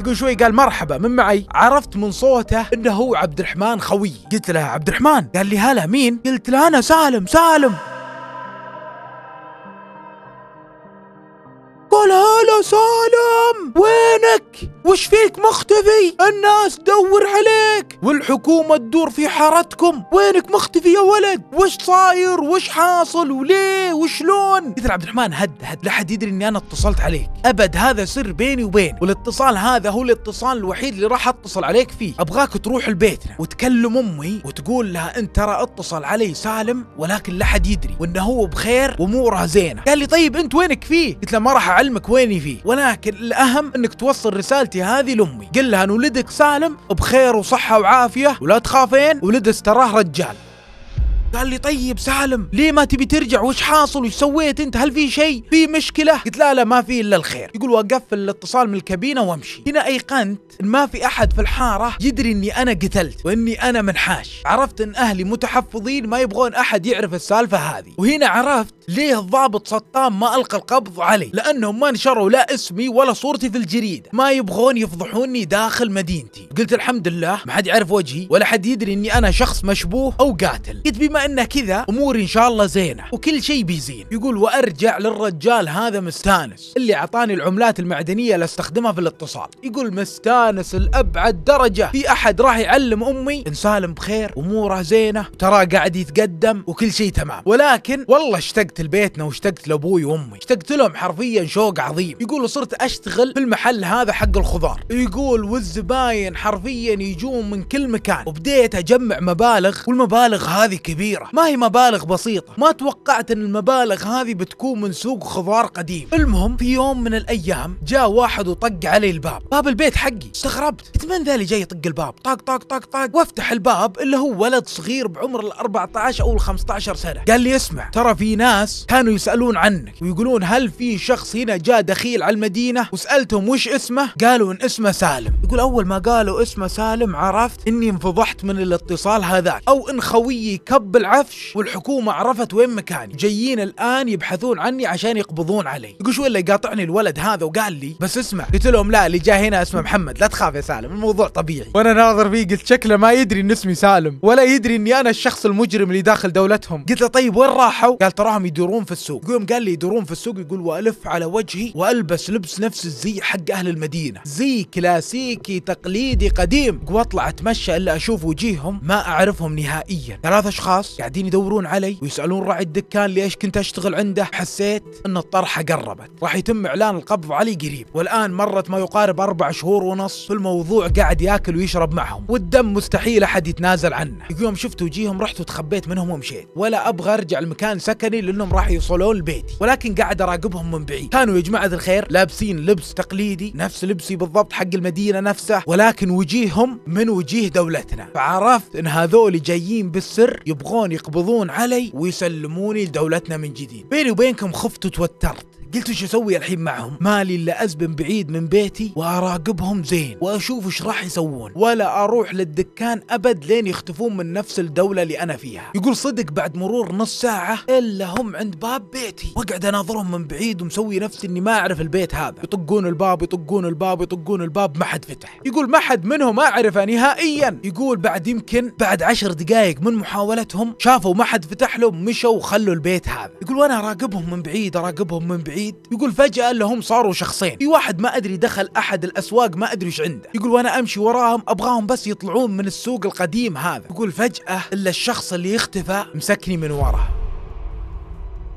يقول شوي قال مرحبا من معي عرفت من صوته انه هو عبد الرحمن خوي قلت له عبد الرحمن قال لي هلا مين قلت له انا سالم سالم Go سالم وينك وش فيك مختفي الناس تدور عليك والحكومة تدور في حارتكم وينك مختفي يا ولد وش صاير وش حاصل وليه وشلون إذا عبد الرحمن هد هد لا حد يدري اني انا اتصلت عليك ابد هذا سر بيني وبين والاتصال هذا هو الاتصال الوحيد اللي راح اتصل عليك فيه ابغاك تروح لبيتنا وتكلم امي وتقول لها انت ترى اتصل علي سالم ولكن لا حد يدري وانه هو بخير واموره زينه قال لي طيب انت وينك فيه قلت له ما راح اعلمك ويني فيه فيه ولكن الأهم أنك توصل رسالتي هذه لأمي قل لها أن ولدك سالم بخير وصحة وعافية ولا تخافين ولد تراه رجال قال لي طيب سالم ليه ما تبي ترجع وش حاصل وش سويت انت هل في شيء في مشكله قلت لا لا ما في الا الخير يقول واقفل الاتصال من الكابينه وامشي هنا ايقنت ان ما في احد في الحاره يدري اني انا قتلت واني انا منحاش عرفت ان اهلي متحفظين ما يبغون احد يعرف السالفه هذه وهنا عرفت ليه الضابط سطام ما ألقى القبض علي لأنهم ما نشروا لا اسمي ولا صورتي في الجريدة ما يبغون يفضحوني داخل مدينتي قلت الحمد لله ما حد يعرف وجهي ولا حد يدري أني أنا شخص مشبوه أو قاتل قلت بما أنه كذا أموري إن شاء الله زينة وكل شيء بيزين يقول وأرجع للرجال هذا مستانس اللي أعطاني العملات المعدنية لاستخدمها في الاتصال يقول مستانس لابعد درجة في أحد راح يعلم أمي إن سالم بخير واموره زينة ترى قاعد يتقدم وكل شيء تمام ولكن والله اشتقت لبيتنا واشتقت لابوي وامي اشتقت لهم حرفيا شوق عظيم يقول صرت اشتغل في المحل هذا حق الخضار يقول والزباين حرفيا يجون من كل مكان وبديت اجمع مبالغ والمبالغ هذه كبيره ما هي مبالغ بسيطه ما توقعت ان المبالغ هذه بتكون من سوق خضار قديم المهم في يوم من الايام جاء واحد وطق علي الباب باب البيت حقي استغربت قلت من ذا اللي جاي يطق الباب طق طق طق طق وافتح الباب اللي هو ولد صغير بعمر ال 14 او ال 15 سنه قال لي اسمع ترى في ناس الناس كانوا يسألون عنك ويقولون هل في شخص هنا جاء دخيل على المدينة وسألتهم وش اسمه قالوا إن اسمه سالم يقول أول ما قالوا اسمه سالم عرفت إني انفضحت من الاتصال هذاك أو إن خويي كب العفش والحكومة عرفت وين مكاني جايين الآن يبحثون عني عشان يقبضون علي يقول شو اللي قاطعني الولد هذا وقال لي بس اسمع قلت لهم لا اللي جاء هنا اسمه محمد لا تخاف يا سالم الموضوع طبيعي وانا ناظر فيه قلت شكله ما يدري ان اسمي سالم ولا يدري اني انا الشخص المجرم اللي داخل دولتهم قلت له طيب وين راحوا قال تراهم يدورون في السوق يوم قال لي يدورون في السوق يقول والف على وجهي والبس لبس نفس الزي حق اهل المدينه زي كلاسيكي تقليدي قديم واطلع اتمشى الا اشوف وجيههم ما اعرفهم نهائيا ثلاث اشخاص قاعدين يدورون علي ويسالون راعي الدكان ليش كنت اشتغل عنده حسيت ان الطرحه قربت راح يتم اعلان القبض علي قريب والان مرت ما يقارب اربع شهور ونص في الموضوع قاعد ياكل ويشرب معهم والدم مستحيل احد يتنازل عنه يوم شفت وجيههم رحت وتخبيت منهم ومشيت ولا ابغى ارجع لمكان سكني لانه انهم راح يوصلون لبيتي ولكن قاعد اراقبهم من بعيد كانوا يا جماعه الخير لابسين لبس تقليدي نفس لبسي بالضبط حق المدينه نفسه ولكن وجيههم من وجيه دولتنا فعرفت ان هذول جايين بالسر يبغون يقبضون علي ويسلموني لدولتنا من جديد بيني وبينكم خفت وتوترت قلت ايش اسوي الحين معهم مالي الا ازبن بعيد من بيتي واراقبهم زين واشوف ايش راح يسوون ولا اروح للدكان ابد لين يختفون من نفس الدوله اللي انا فيها يقول صدق بعد مرور نص ساعه الا هم عند باب بيتي واقعد اناظرهم من بعيد ومسوي نفسي اني ما اعرف البيت هذا يطقون الباب يطقون الباب يطقون الباب ما حد فتح يقول ما حد منهم اعرفه نهائيا يقول بعد يمكن بعد عشر دقائق من محاولتهم شافوا ما حد فتح لهم مشوا وخلوا البيت هذا يقول وانا اراقبهم من بعيد اراقبهم من بعيد سعيد يقول فجأة لهم صاروا شخصين في واحد ما أدري دخل أحد الأسواق ما أدري إيش عنده يقول وأنا أمشي وراهم أبغاهم بس يطلعون من السوق القديم هذا يقول فجأة إلا الشخص اللي اختفى مسكني من وراه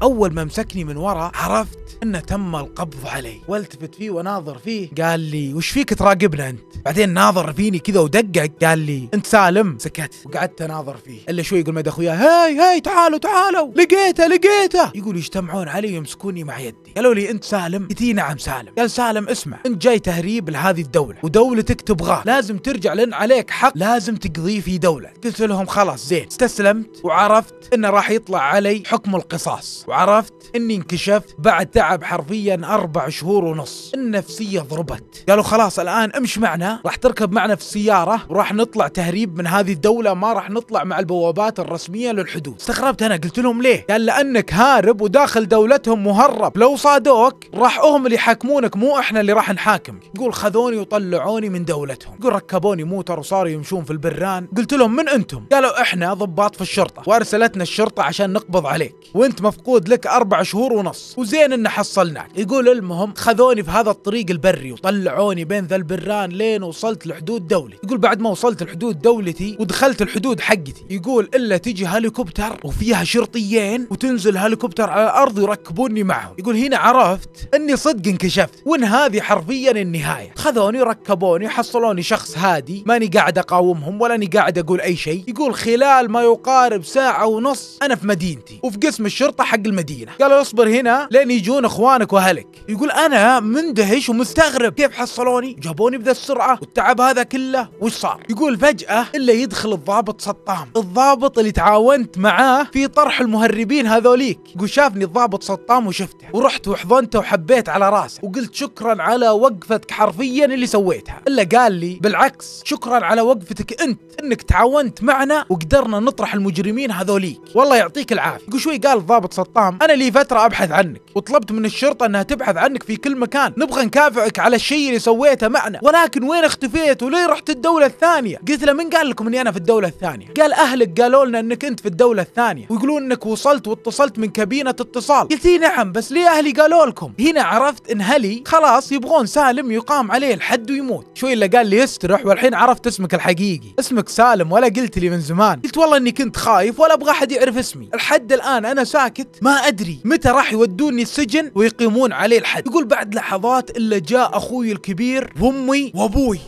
اول ما مسكني من ورا عرفت انه تم القبض علي والتفت فيه وناظر فيه قال لي وش فيك تراقبنا انت بعدين ناظر فيني كذا ودقق قال لي انت سالم سكت وقعدت اناظر فيه الا شوي يقول مدى اخويا هاي هاي تعالوا تعالوا لقيته لقيته يقول يجتمعون علي ويمسكوني مع يدي قالوا لي انت سالم قلت نعم سالم قال سالم اسمع انت جاي تهريب لهذه الدوله ودولتك تبغاه لازم ترجع لان عليك حق لازم تقضيه في دوله قلت لهم خلاص زين استسلمت وعرفت انه راح يطلع علي حكم القصاص وعرفت اني انكشفت بعد تعب حرفيا اربع شهور ونص النفسيه ضربت قالوا خلاص الان امش معنا راح تركب معنا في السياره وراح نطلع تهريب من هذه الدوله ما راح نطلع مع البوابات الرسميه للحدود استغربت انا قلت لهم ليه قال لانك هارب وداخل دولتهم مهرب لو صادوك راح هم اللي يحاكمونك مو احنا اللي راح نحاكمك يقول خذوني وطلعوني من دولتهم يقول ركبوني موتر وصاروا يمشون في البران قلت لهم من انتم قالوا احنا ضباط في الشرطه وارسلتنا الشرطه عشان نقبض عليك وانت مفقود موعود لك أربع شهور ونص وزين إن حصلناك يقول المهم خذوني في هذا الطريق البري وطلعوني بين ذا البران لين وصلت لحدود دولتي يقول بعد ما وصلت لحدود دولتي ودخلت الحدود حقتي يقول إلا تجي هليكوبتر وفيها شرطيين وتنزل هليكوبتر على الأرض ويركبوني معهم يقول هنا عرفت أني صدق انكشفت وإن هذه حرفيا النهاية خذوني ركبوني حصلوني شخص هادي ماني قاعد أقاومهم ولا اني قاعد أقول أي شيء يقول خلال ما يقارب ساعة ونص أنا في مدينتي وفي قسم الشرطة حق المدينة قال اصبر هنا لين يجون اخوانك واهلك يقول انا مندهش ومستغرب كيف حصلوني جابوني بذا السرعة والتعب هذا كله وش صار يقول فجأة الا يدخل الضابط سطام الضابط اللي تعاونت معاه في طرح المهربين هذوليك يقول شافني الضابط سطام وشفته ورحت وحضنته وحبيت على راسه وقلت شكرا على وقفتك حرفيا اللي سويتها الا قال لي بالعكس شكرا على وقفتك انت انك تعاونت معنا وقدرنا نطرح المجرمين هذوليك والله يعطيك العافيه يقول شوي قال الضابط سطام الطعم انا لي فتره ابحث عنك وطلبت من الشرطه انها تبحث عنك في كل مكان نبغى نكافئك على الشيء اللي سويته معنا ولكن وين اختفيت وليه رحت الدوله الثانيه قلت له من قال لكم اني انا في الدوله الثانيه قال اهلك قالوا لنا انك انت في الدوله الثانيه ويقولون انك وصلت واتصلت من كابينه اتصال قلت نعم بس ليه اهلي قالوا لكم هنا عرفت ان هلي خلاص يبغون سالم يقام عليه الحد ويموت شوي الا قال لي استرح والحين عرفت اسمك الحقيقي اسمك سالم ولا قلت لي من زمان قلت والله اني كنت خايف ولا ابغى احد يعرف اسمي الحد الان انا ساكت ما أدري متى راح يودوني السجن ويقيمون عليه الحد يقول بعد لحظات إلا جاء أخوي الكبير وأمي وأبوي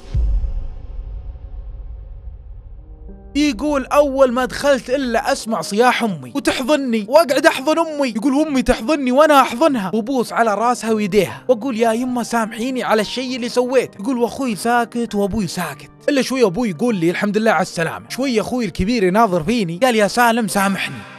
يقول اول ما دخلت الا اسمع صياح امي وتحضني واقعد احضن امي يقول امي تحضني وانا احضنها وبوس على راسها ويديها واقول يا يمه سامحيني على الشيء اللي سويت يقول واخوي ساكت وابوي ساكت الا شوي ابوي يقول لي الحمد لله على السلامه شوي اخوي الكبير يناظر فيني قال يا سالم سامحني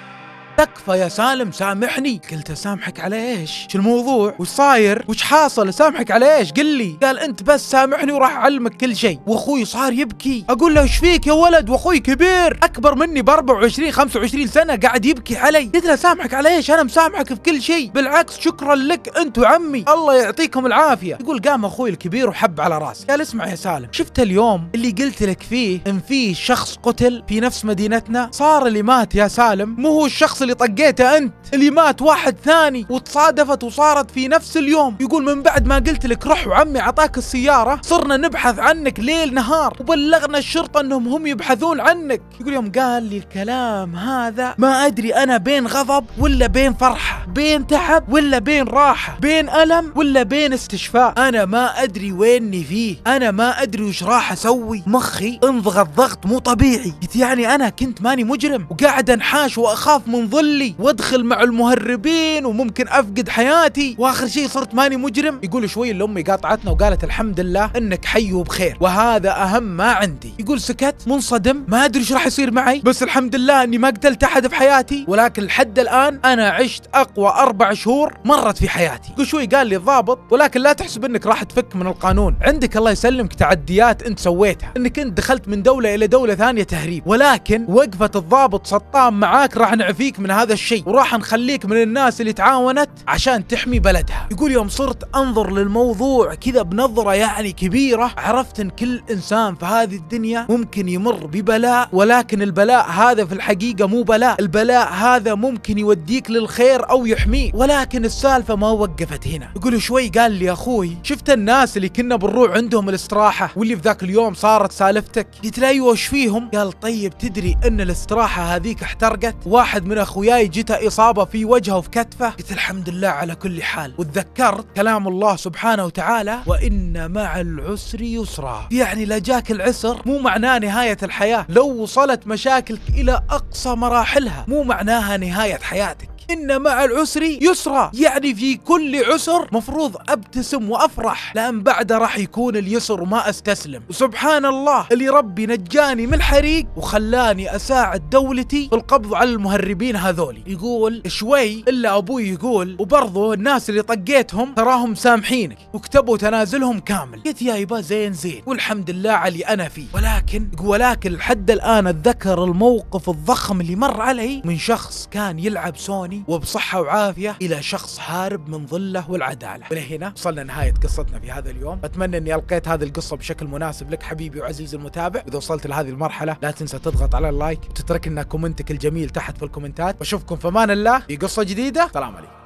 تكفى يا سالم سامحني قلت سامحك على ايش شو الموضوع وش صاير وش حاصل سامحك على ايش قل لي قال انت بس سامحني وراح اعلمك كل شيء واخوي صار يبكي اقول له ايش فيك يا ولد واخوي كبير اكبر مني ب 24 25 سنه قاعد يبكي علي قلت له سامحك على ايش انا مسامحك في كل شيء بالعكس شكرا لك انت وعمي الله يعطيكم العافيه يقول قام اخوي الكبير وحب على راسه قال اسمع يا سالم شفت اليوم اللي قلت لك فيه ان في شخص قتل في نفس مدينتنا صار اللي مات يا سالم مو هو الشخص اللي طقيته انت اللي مات واحد ثاني وتصادفت وصارت في نفس اليوم يقول من بعد ما قلت لك روح وعمي عطاك السيارة صرنا نبحث عنك ليل نهار وبلغنا الشرطة انهم هم يبحثون عنك يقول يوم قال لي الكلام هذا ما ادري انا بين غضب ولا بين فرحة بين تعب ولا بين راحة بين الم ولا بين استشفاء انا ما ادري ويني فيه انا ما ادري وش راح اسوي مخي انضغط ضغط مو طبيعي قلت يعني انا كنت ماني مجرم وقاعد انحاش واخاف من يظلي وادخل مع المهربين وممكن افقد حياتي واخر شيء صرت ماني مجرم يقول شوي اللي امي قاطعتنا وقالت الحمد لله انك حي وبخير وهذا اهم ما عندي يقول سكت منصدم ما ادري ايش راح يصير معي بس الحمد لله اني ما قتلت احد في حياتي ولكن لحد الان انا عشت اقوى اربع شهور مرت في حياتي يقول شوي قال لي الضابط ولكن لا تحسب انك راح تفك من القانون عندك الله يسلمك تعديات انت سويتها انك انت دخلت من دوله الى دوله ثانيه تهريب ولكن وقفه الضابط سطام معاك راح نعفيك من من هذا الشيء وراح نخليك من الناس اللي تعاونت عشان تحمي بلدها يقول يوم صرت انظر للموضوع كذا بنظرة يعني كبيرة عرفت ان كل انسان في هذه الدنيا ممكن يمر ببلاء ولكن البلاء هذا في الحقيقة مو بلاء البلاء هذا ممكن يوديك للخير او يحميك ولكن السالفة ما وقفت هنا يقول شوي قال لي اخوي شفت الناس اللي كنا بنروح عندهم الاستراحة واللي في ذاك اليوم صارت سالفتك قلت له ايوه فيهم قال طيب تدري ان الاستراحة هذيك احترقت واحد من اخوي اخوياي جته اصابه في وجهه وفي كتفه قلت الحمد لله على كل حال وتذكرت كلام الله سبحانه وتعالى وان مع العسر يسرا يعني لا جاك العسر مو معناه نهايه الحياه لو وصلت مشاكلك الى اقصى مراحلها مو معناها نهايه حياتك إن مع العسر يسرا يعني في كل عسر مفروض أبتسم وأفرح لأن بعده راح يكون اليسر ما أستسلم وسبحان الله اللي ربي نجاني من الحريق وخلاني أساعد دولتي في القبض على المهربين هذولي يقول شوي إلا أبوي يقول وبرضه الناس اللي طقيتهم تراهم سامحينك وكتبوا تنازلهم كامل قلت يا يبا زين زين والحمد لله علي أنا فيه ولكن ولكن لحد الآن أتذكر الموقف الضخم اللي مر علي من شخص كان يلعب سوني سلمي وبصحة وعافية إلى شخص حارب من ظله والعدالة ولهنا وصلنا نهاية قصتنا في هذا اليوم أتمنى أني ألقيت هذه القصة بشكل مناسب لك حبيبي وعزيزي المتابع إذا وصلت لهذه المرحلة لا تنسى تضغط على اللايك وتترك لنا كومنتك الجميل تحت في الكومنتات وأشوفكم في أمان الله في قصة جديدة سلام عليكم